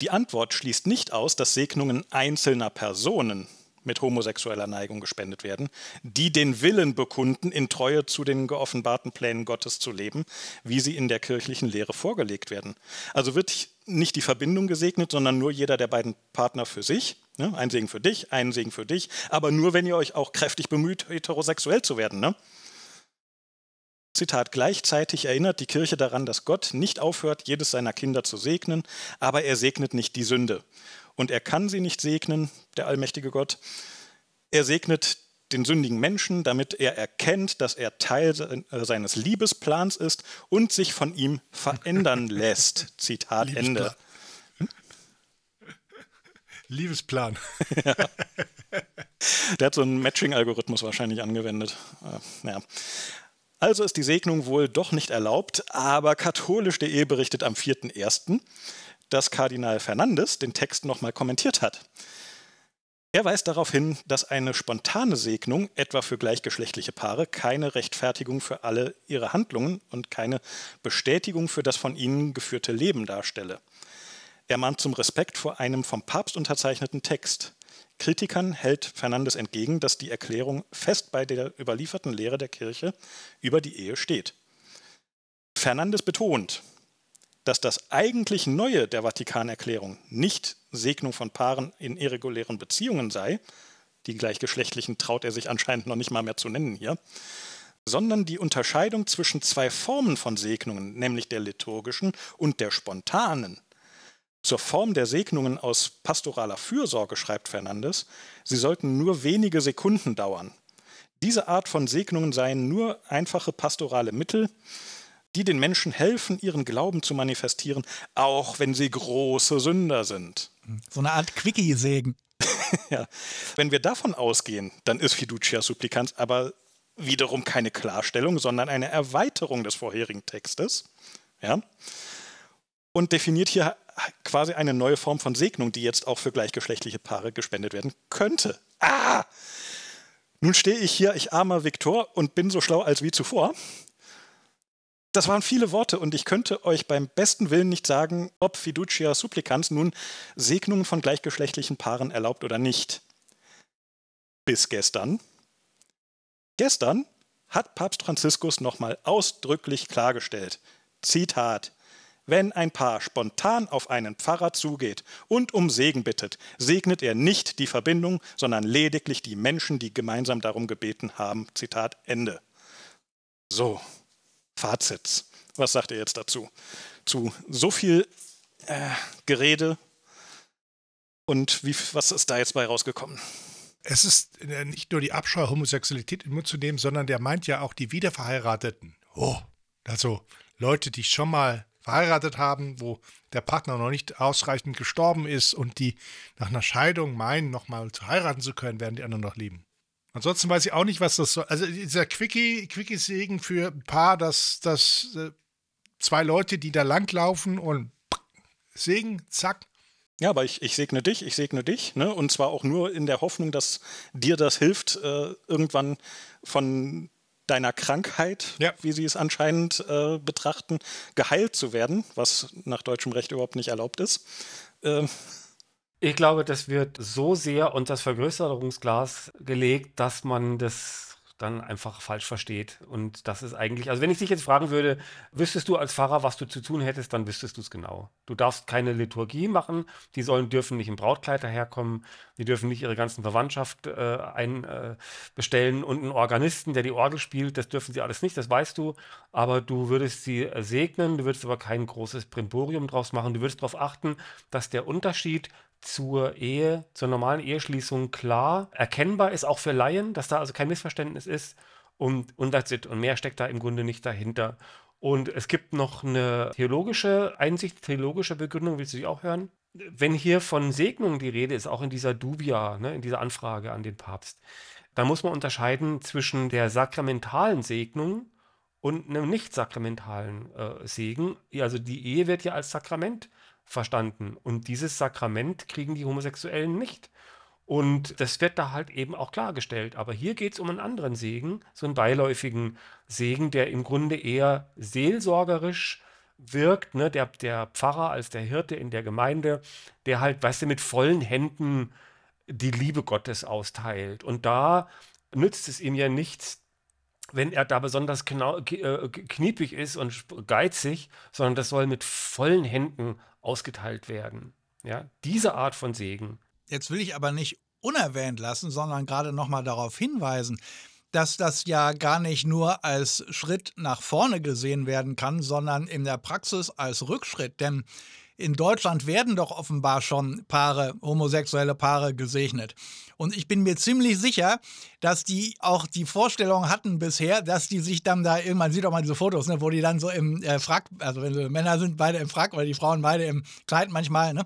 die Antwort schließt nicht aus, dass Segnungen einzelner Personen mit homosexueller Neigung gespendet werden, die den Willen bekunden, in Treue zu den geoffenbarten Plänen Gottes zu leben, wie sie in der kirchlichen Lehre vorgelegt werden. Also wird nicht die Verbindung gesegnet, sondern nur jeder der beiden Partner für sich. Ne? Ein Segen für dich, ein Segen für dich, aber nur wenn ihr euch auch kräftig bemüht, heterosexuell zu werden. Ne? Zitat, gleichzeitig erinnert die Kirche daran, dass Gott nicht aufhört, jedes seiner Kinder zu segnen, aber er segnet nicht die Sünde. Und er kann sie nicht segnen, der allmächtige Gott. Er segnet den sündigen Menschen, damit er erkennt, dass er Teil äh, seines Liebesplans ist und sich von ihm verändern lässt. Zitat Ende. Hm? Liebesplan. ja. Der hat so einen Matching-Algorithmus wahrscheinlich angewendet. Äh, ja. Also ist die Segnung wohl doch nicht erlaubt, aber katholisch.de berichtet am 4.1 dass Kardinal Fernandes den Text nochmal kommentiert hat. Er weist darauf hin, dass eine spontane Segnung, etwa für gleichgeschlechtliche Paare, keine Rechtfertigung für alle ihre Handlungen und keine Bestätigung für das von ihnen geführte Leben darstelle. Er mahnt zum Respekt vor einem vom Papst unterzeichneten Text. Kritikern hält Fernandes entgegen, dass die Erklärung fest bei der überlieferten Lehre der Kirche über die Ehe steht. Fernandes betont, dass das eigentlich Neue der Vatikanerklärung nicht Segnung von Paaren in irregulären Beziehungen sei, die gleichgeschlechtlichen traut er sich anscheinend noch nicht mal mehr zu nennen hier, sondern die Unterscheidung zwischen zwei Formen von Segnungen, nämlich der liturgischen und der spontanen. Zur Form der Segnungen aus pastoraler Fürsorge schreibt Fernandes, sie sollten nur wenige Sekunden dauern. Diese Art von Segnungen seien nur einfache pastorale Mittel, die den Menschen helfen, ihren Glauben zu manifestieren, auch wenn sie große Sünder sind. So eine Art Quickie-Segen. ja. Wenn wir davon ausgehen, dann ist Fiducia Supplicans aber wiederum keine Klarstellung, sondern eine Erweiterung des vorherigen Textes. Ja? Und definiert hier quasi eine neue Form von Segnung, die jetzt auch für gleichgeschlechtliche Paare gespendet werden könnte. Ah! Nun stehe ich hier, ich armer Viktor, und bin so schlau als wie zuvor das waren viele Worte und ich könnte euch beim besten Willen nicht sagen, ob Fiducia supplicans nun Segnungen von gleichgeschlechtlichen Paaren erlaubt oder nicht. Bis gestern. Gestern hat Papst Franziskus nochmal ausdrücklich klargestellt. Zitat. Wenn ein Paar spontan auf einen Pfarrer zugeht und um Segen bittet, segnet er nicht die Verbindung, sondern lediglich die Menschen, die gemeinsam darum gebeten haben. Zitat Ende. So, Fazits. Was sagt ihr jetzt dazu? Zu so viel äh, Gerede und wie, was ist da jetzt bei rausgekommen? Es ist äh, nicht nur die Abscheu, Homosexualität in den Mund zu nehmen, sondern der meint ja auch die Wiederverheirateten. Oh, also Leute, die schon mal verheiratet haben, wo der Partner noch nicht ausreichend gestorben ist und die nach einer Scheidung meinen, nochmal zu heiraten zu können, während die anderen noch leben. Ansonsten weiß ich auch nicht, was das soll. Also dieser Quickie, Quickie-Segen für ein Paar, dass, dass äh, zwei Leute, die da langlaufen und Segen, zack. Ja, aber ich, ich segne dich, ich segne dich, ne? Und zwar auch nur in der Hoffnung, dass dir das hilft, äh, irgendwann von deiner Krankheit, ja. wie sie es anscheinend äh, betrachten, geheilt zu werden, was nach deutschem Recht überhaupt nicht erlaubt ist. Ähm, ich glaube, das wird so sehr unter das Vergrößerungsglas gelegt, dass man das dann einfach falsch versteht. Und das ist eigentlich, also wenn ich dich jetzt fragen würde, wüsstest du als Pfarrer, was du zu tun hättest, dann wüsstest du es genau. Du darfst keine Liturgie machen, die sollen, dürfen nicht im Brautkleid daherkommen, die dürfen nicht ihre ganzen Verwandtschaft äh, einbestellen äh, und einen Organisten, der die Orgel spielt, das dürfen sie alles nicht, das weißt du, aber du würdest sie äh, segnen, du würdest aber kein großes Primborium draus machen, du würdest darauf achten, dass der Unterschied zur Ehe, zur normalen Eheschließung klar erkennbar ist, auch für Laien, dass da also kein Missverständnis ist. Und, und that's it. Und mehr steckt da im Grunde nicht dahinter. Und es gibt noch eine theologische Einsicht, theologische Begründung, willst du die auch hören? Wenn hier von Segnung die Rede ist, auch in dieser Dubia, ne, in dieser Anfrage an den Papst, dann muss man unterscheiden zwischen der sakramentalen Segnung und einem nicht sakramentalen äh, Segen. Also die Ehe wird ja als Sakrament äh, verstanden. Und dieses Sakrament kriegen die Homosexuellen nicht. Und das wird da halt eben auch klargestellt. Aber hier geht es um einen anderen Segen, so einen beiläufigen Segen, der im Grunde eher seelsorgerisch wirkt. Ne? Der, der Pfarrer als der Hirte in der Gemeinde, der halt, weißt du, mit vollen Händen die Liebe Gottes austeilt. Und da nützt es ihm ja nichts, wenn er da besonders genau, äh, kniepig ist und geizig, sondern das soll mit vollen Händen ausgeteilt werden. Ja, diese Art von Segen. Jetzt will ich aber nicht unerwähnt lassen, sondern gerade nochmal darauf hinweisen, dass das ja gar nicht nur als Schritt nach vorne gesehen werden kann, sondern in der Praxis als Rückschritt. Denn in Deutschland werden doch offenbar schon Paare, homosexuelle Paare gesegnet. Und ich bin mir ziemlich sicher, dass die auch die Vorstellung hatten bisher, dass die sich dann da irgendwann, sieht doch mal diese Fotos, ne, wo die dann so im äh, Frack, also wenn sie Männer sind beide im Frack oder die Frauen beide im Kleid manchmal, ne?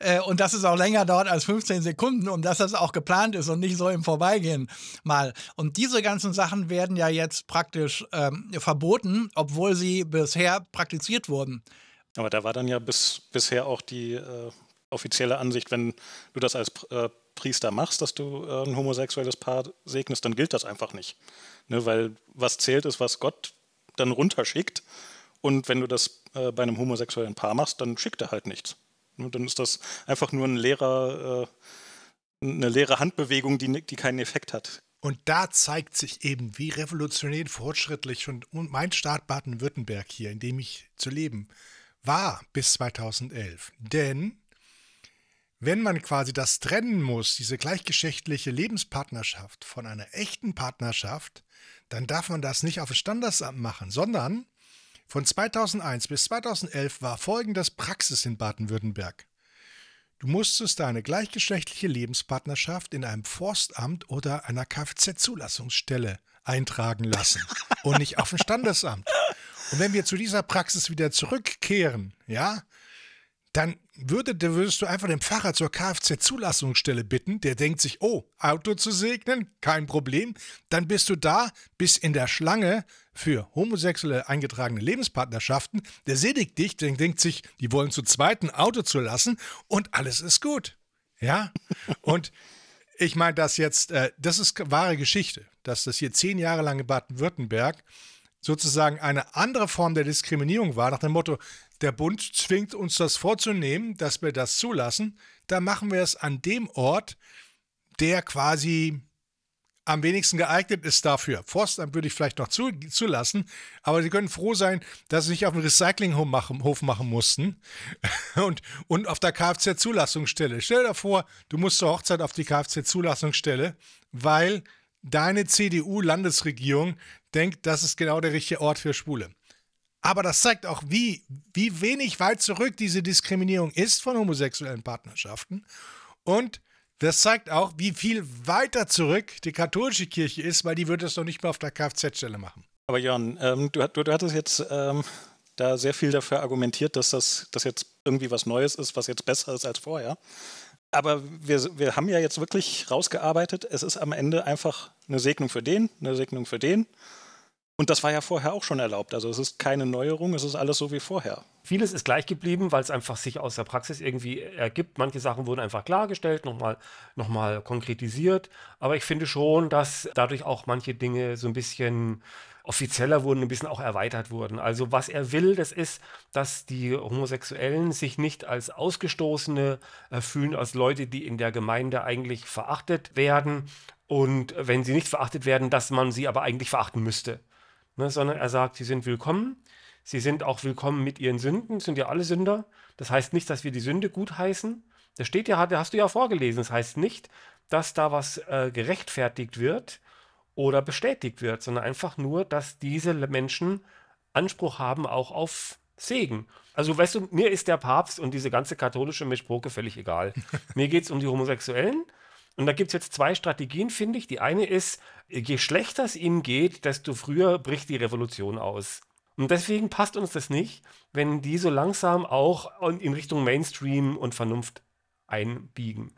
Äh, und dass es auch länger dauert als 15 Sekunden und dass das auch geplant ist und nicht so im Vorbeigehen mal. Und diese ganzen Sachen werden ja jetzt praktisch ähm, verboten, obwohl sie bisher praktiziert wurden. Aber da war dann ja bis, bisher auch die äh, offizielle Ansicht, wenn du das als äh, Priester machst, dass du äh, ein homosexuelles Paar segnest, dann gilt das einfach nicht. Ne? Weil was zählt, ist, was Gott dann runterschickt. Und wenn du das äh, bei einem homosexuellen Paar machst, dann schickt er halt nichts. Ne? Dann ist das einfach nur ein leerer, äh, eine leere Handbewegung, die, die keinen Effekt hat. Und da zeigt sich eben, wie revolutionär fortschrittlich und mein Staat Baden-Württemberg hier, in dem ich zu leben war bis 2011. Denn wenn man quasi das trennen muss, diese gleichgeschlechtliche Lebenspartnerschaft von einer echten Partnerschaft, dann darf man das nicht auf das Standesamt machen, sondern von 2001 bis 2011 war folgendes Praxis in Baden-Württemberg. Du musstest deine gleichgeschlechtliche Lebenspartnerschaft in einem Forstamt oder einer Kfz-Zulassungsstelle eintragen lassen und nicht auf dem Standesamt. Und wenn wir zu dieser Praxis wieder zurückkehren, ja, dann würde, würdest du einfach den Pfarrer zur Kfz-Zulassungsstelle bitten, der denkt sich, oh, Auto zu segnen, kein Problem. Dann bist du da, bist in der Schlange für homosexuelle eingetragene Lebenspartnerschaften. Der sedigt dich, der denkt sich, die wollen zu zweiten Auto zu lassen und alles ist gut. Ja? Und ich meine das jetzt, äh, das ist wahre Geschichte, dass das hier zehn Jahre lang in Baden-Württemberg sozusagen eine andere Form der Diskriminierung war, nach dem Motto, der Bund zwingt uns das vorzunehmen, dass wir das zulassen, da machen wir es an dem Ort, der quasi am wenigsten geeignet ist dafür. Forstamt würde ich vielleicht noch zu, zulassen, aber sie können froh sein, dass sie nicht auf dem Recyclinghof machen, Hof machen mussten und, und auf der Kfz-Zulassungsstelle. Stell dir vor, du musst zur Hochzeit auf die Kfz-Zulassungsstelle, weil deine CDU-Landesregierung denkt, das ist genau der richtige Ort für Schwule. Aber das zeigt auch, wie, wie wenig weit zurück diese Diskriminierung ist von homosexuellen Partnerschaften. Und das zeigt auch, wie viel weiter zurück die katholische Kirche ist, weil die würde das noch nicht mal auf der Kfz-Stelle machen. Aber Jörn, ähm, du, du, du, hattest jetzt ähm, da sehr viel dafür argumentiert, dass das dass jetzt irgendwie was Neues ist, was jetzt besser ist als vorher. Aber wir, wir haben ja jetzt wirklich rausgearbeitet, es ist am Ende einfach eine Segnung für den, eine Segnung für den und das war ja vorher auch schon erlaubt. Also es ist keine Neuerung, es ist alles so wie vorher. Vieles ist gleich geblieben, weil es einfach sich aus der Praxis irgendwie ergibt. Manche Sachen wurden einfach klargestellt, nochmal noch mal konkretisiert. Aber ich finde schon, dass dadurch auch manche Dinge so ein bisschen offizieller wurden, ein bisschen auch erweitert wurden. Also was er will, das ist, dass die Homosexuellen sich nicht als Ausgestoßene äh, fühlen, als Leute, die in der Gemeinde eigentlich verachtet werden. Und wenn sie nicht verachtet werden, dass man sie aber eigentlich verachten müsste ne, sondern er sagt, sie sind willkommen. Sie sind auch willkommen mit ihren Sünden, sind ja alle Sünder. Das heißt nicht, dass wir die Sünde gutheißen. Das steht ja, hast du ja vorgelesen. Das heißt nicht, dass da was äh, gerechtfertigt wird oder bestätigt wird, sondern einfach nur, dass diese Menschen Anspruch haben auch auf Segen. Also weißt du, mir ist der Papst und diese ganze katholische Mischproke völlig egal. mir geht es um die Homosexuellen und da gibt es jetzt zwei Strategien, finde ich. Die eine ist, je schlechter es ihnen geht, desto früher bricht die Revolution aus. Und deswegen passt uns das nicht, wenn die so langsam auch in Richtung Mainstream und Vernunft einbiegen.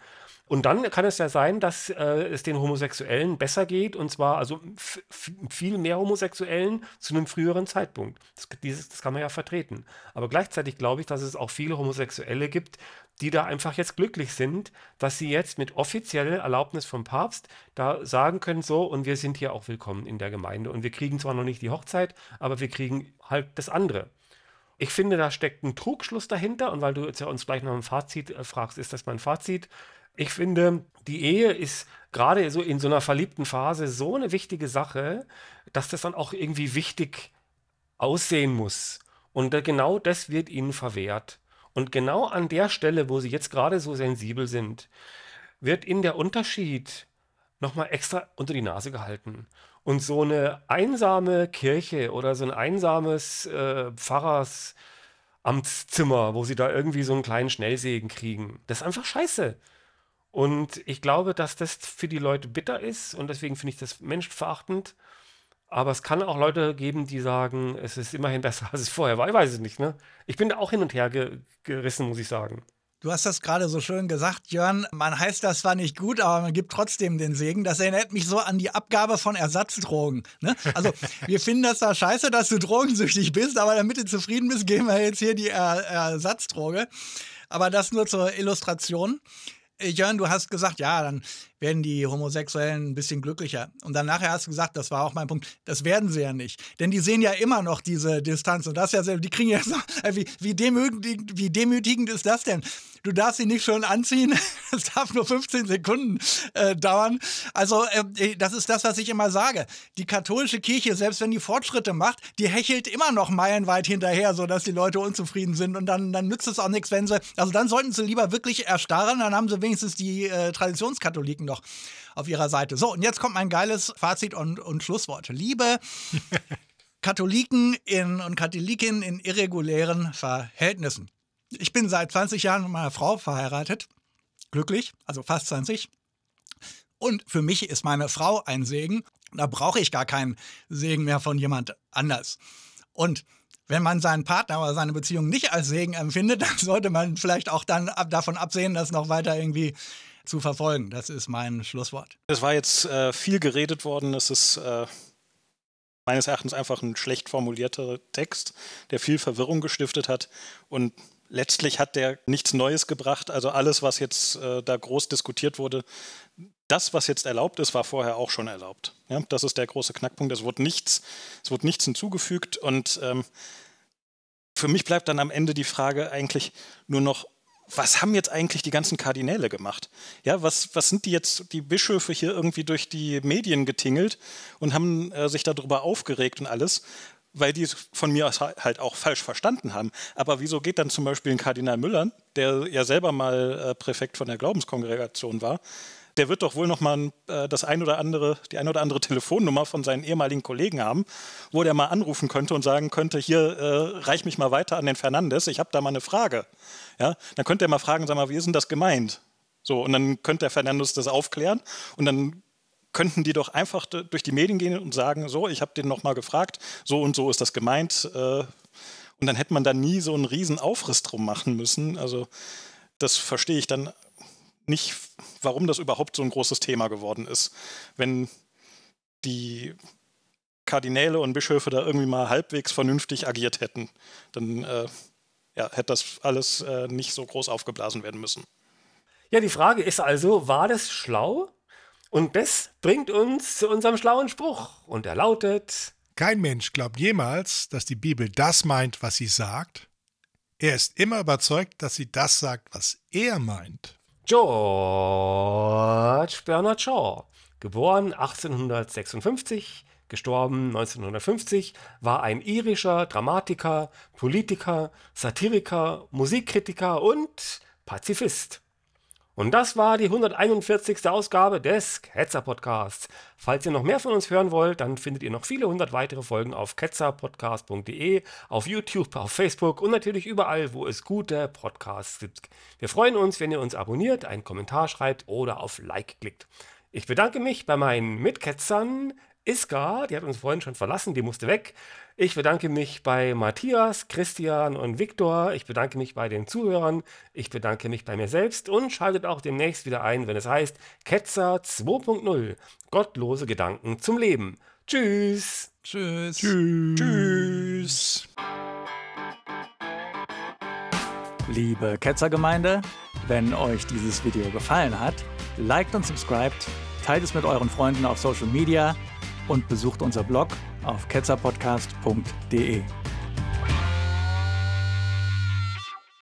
Und dann kann es ja sein, dass äh, es den Homosexuellen besser geht, und zwar also viel mehr Homosexuellen zu einem früheren Zeitpunkt. Das, dieses, das kann man ja vertreten. Aber gleichzeitig glaube ich, dass es auch viele Homosexuelle gibt, die da einfach jetzt glücklich sind, dass sie jetzt mit offizieller Erlaubnis vom Papst da sagen können, so, und wir sind hier auch willkommen in der Gemeinde. Und wir kriegen zwar noch nicht die Hochzeit, aber wir kriegen halt das andere. Ich finde, da steckt ein Trugschluss dahinter. Und weil du jetzt ja uns gleich noch ein Fazit äh, fragst, ist das mein Fazit? Ich finde, die Ehe ist gerade so in so einer verliebten Phase so eine wichtige Sache, dass das dann auch irgendwie wichtig aussehen muss. Und genau das wird ihnen verwehrt. Und genau an der Stelle, wo sie jetzt gerade so sensibel sind, wird ihnen der Unterschied nochmal extra unter die Nase gehalten. Und so eine einsame Kirche oder so ein einsames äh, Pfarrersamtszimmer, wo sie da irgendwie so einen kleinen Schnellsegen kriegen, das ist einfach scheiße. Und ich glaube, dass das für die Leute bitter ist und deswegen finde ich das menschenverachtend. Aber es kann auch Leute geben, die sagen, es ist immerhin besser, als es vorher war. Ich weiß es nicht. Ne? Ich bin da auch hin und her ge gerissen, muss ich sagen. Du hast das gerade so schön gesagt, Jörn. Man heißt das zwar nicht gut, aber man gibt trotzdem den Segen. Das erinnert mich so an die Abgabe von Ersatzdrogen. Ne? Also, wir finden das da scheiße, dass du drogensüchtig bist, aber damit du zufrieden bist, geben wir jetzt hier die er Ersatzdroge. Aber das nur zur Illustration. Äh, Jörn, du hast gesagt, ja, dann werden die Homosexuellen ein bisschen glücklicher. Und dann nachher hast du gesagt, das war auch mein Punkt, das werden sie ja nicht. Denn die sehen ja immer noch diese Distanz. Und das ja sehr, die kriegen ja so, wie, wie, demütigend, wie demütigend ist das denn? Du darfst sie nicht schön anziehen. Es darf nur 15 Sekunden äh, dauern. Also, äh, das ist das, was ich immer sage. Die katholische Kirche, selbst wenn die Fortschritte macht, die hechelt immer noch meilenweit hinterher, sodass die Leute unzufrieden sind. Und dann, dann nützt es auch nichts, wenn sie. Also, dann sollten sie lieber wirklich erstarren. Dann haben sie wenigstens die äh, Traditionskatholiken noch doch auf ihrer Seite. So, und jetzt kommt mein geiles Fazit und, und Schlusswort. Liebe Katholiken in, und Katholikinnen in irregulären Verhältnissen. Ich bin seit 20 Jahren mit meiner Frau verheiratet. Glücklich, also fast 20. Und für mich ist meine Frau ein Segen. Da brauche ich gar keinen Segen mehr von jemand anders. Und wenn man seinen Partner oder seine Beziehung nicht als Segen empfindet, dann sollte man vielleicht auch dann ab, davon absehen, das noch weiter irgendwie zu verfolgen. Das ist mein Schlusswort. Es war jetzt äh, viel geredet worden. Es ist äh, meines Erachtens einfach ein schlecht formulierter Text, der viel Verwirrung gestiftet hat. Und letztlich hat der nichts Neues gebracht. Also alles, was jetzt äh, da groß diskutiert wurde, das, was jetzt erlaubt ist, war vorher auch schon erlaubt. Ja, das ist der große Knackpunkt. Es wurde nichts, es wurde nichts hinzugefügt. Und ähm, für mich bleibt dann am Ende die Frage eigentlich nur noch, was haben jetzt eigentlich die ganzen Kardinäle gemacht? Ja, was, was sind die jetzt, die Bischöfe hier irgendwie durch die Medien getingelt und haben äh, sich darüber aufgeregt und alles? weil die es von mir aus halt auch falsch verstanden haben. Aber wieso geht dann zum Beispiel ein Kardinal Müller, der ja selber mal äh, Präfekt von der Glaubenskongregation war, der wird doch wohl noch mal äh, das ein oder andere, die ein oder andere Telefonnummer von seinen ehemaligen Kollegen haben, wo der mal anrufen könnte und sagen könnte, hier äh, reich mich mal weiter an den Fernandes, ich habe da mal eine Frage. Ja, dann könnte er mal fragen, sag mal, wie ist denn das gemeint? So, und dann könnte der Fernandes das aufklären und dann könnten die doch einfach durch die Medien gehen und sagen, so, ich habe den noch mal gefragt, so und so ist das gemeint. Äh, und dann hätte man da nie so einen riesen Aufriss drum machen müssen. Also das verstehe ich dann nicht, warum das überhaupt so ein großes Thema geworden ist. Wenn die Kardinäle und Bischöfe da irgendwie mal halbwegs vernünftig agiert hätten, dann äh, ja, hätte das alles äh, nicht so groß aufgeblasen werden müssen. Ja, die Frage ist also, war das schlau? Und das bringt uns zu unserem schlauen Spruch. Und er lautet, kein Mensch glaubt jemals, dass die Bibel das meint, was sie sagt. Er ist immer überzeugt, dass sie das sagt, was er meint. George Bernard Shaw, geboren 1856, gestorben 1950, war ein irischer Dramatiker, Politiker, Satiriker, Musikkritiker und Pazifist. Und das war die 141. Ausgabe des Ketzer Podcasts. Falls ihr noch mehr von uns hören wollt, dann findet ihr noch viele hundert weitere Folgen auf ketzerpodcast.de, auf YouTube, auf Facebook und natürlich überall, wo es gute Podcasts gibt. Wir freuen uns, wenn ihr uns abonniert, einen Kommentar schreibt oder auf Like klickt. Ich bedanke mich bei meinen Mitketzern Iska, die hat uns vorhin schon verlassen, die musste weg. Ich bedanke mich bei Matthias, Christian und Viktor. Ich bedanke mich bei den Zuhörern. Ich bedanke mich bei mir selbst und schaltet auch demnächst wieder ein, wenn es heißt Ketzer 2.0. Gottlose Gedanken zum Leben. Tschüss. Tschüss. Tschüss. Tschüss. Liebe Ketzergemeinde, wenn euch dieses Video gefallen hat, liked und subscribed, teilt es mit euren Freunden auf Social Media und besucht unser Blog auf ketzerpodcast.de.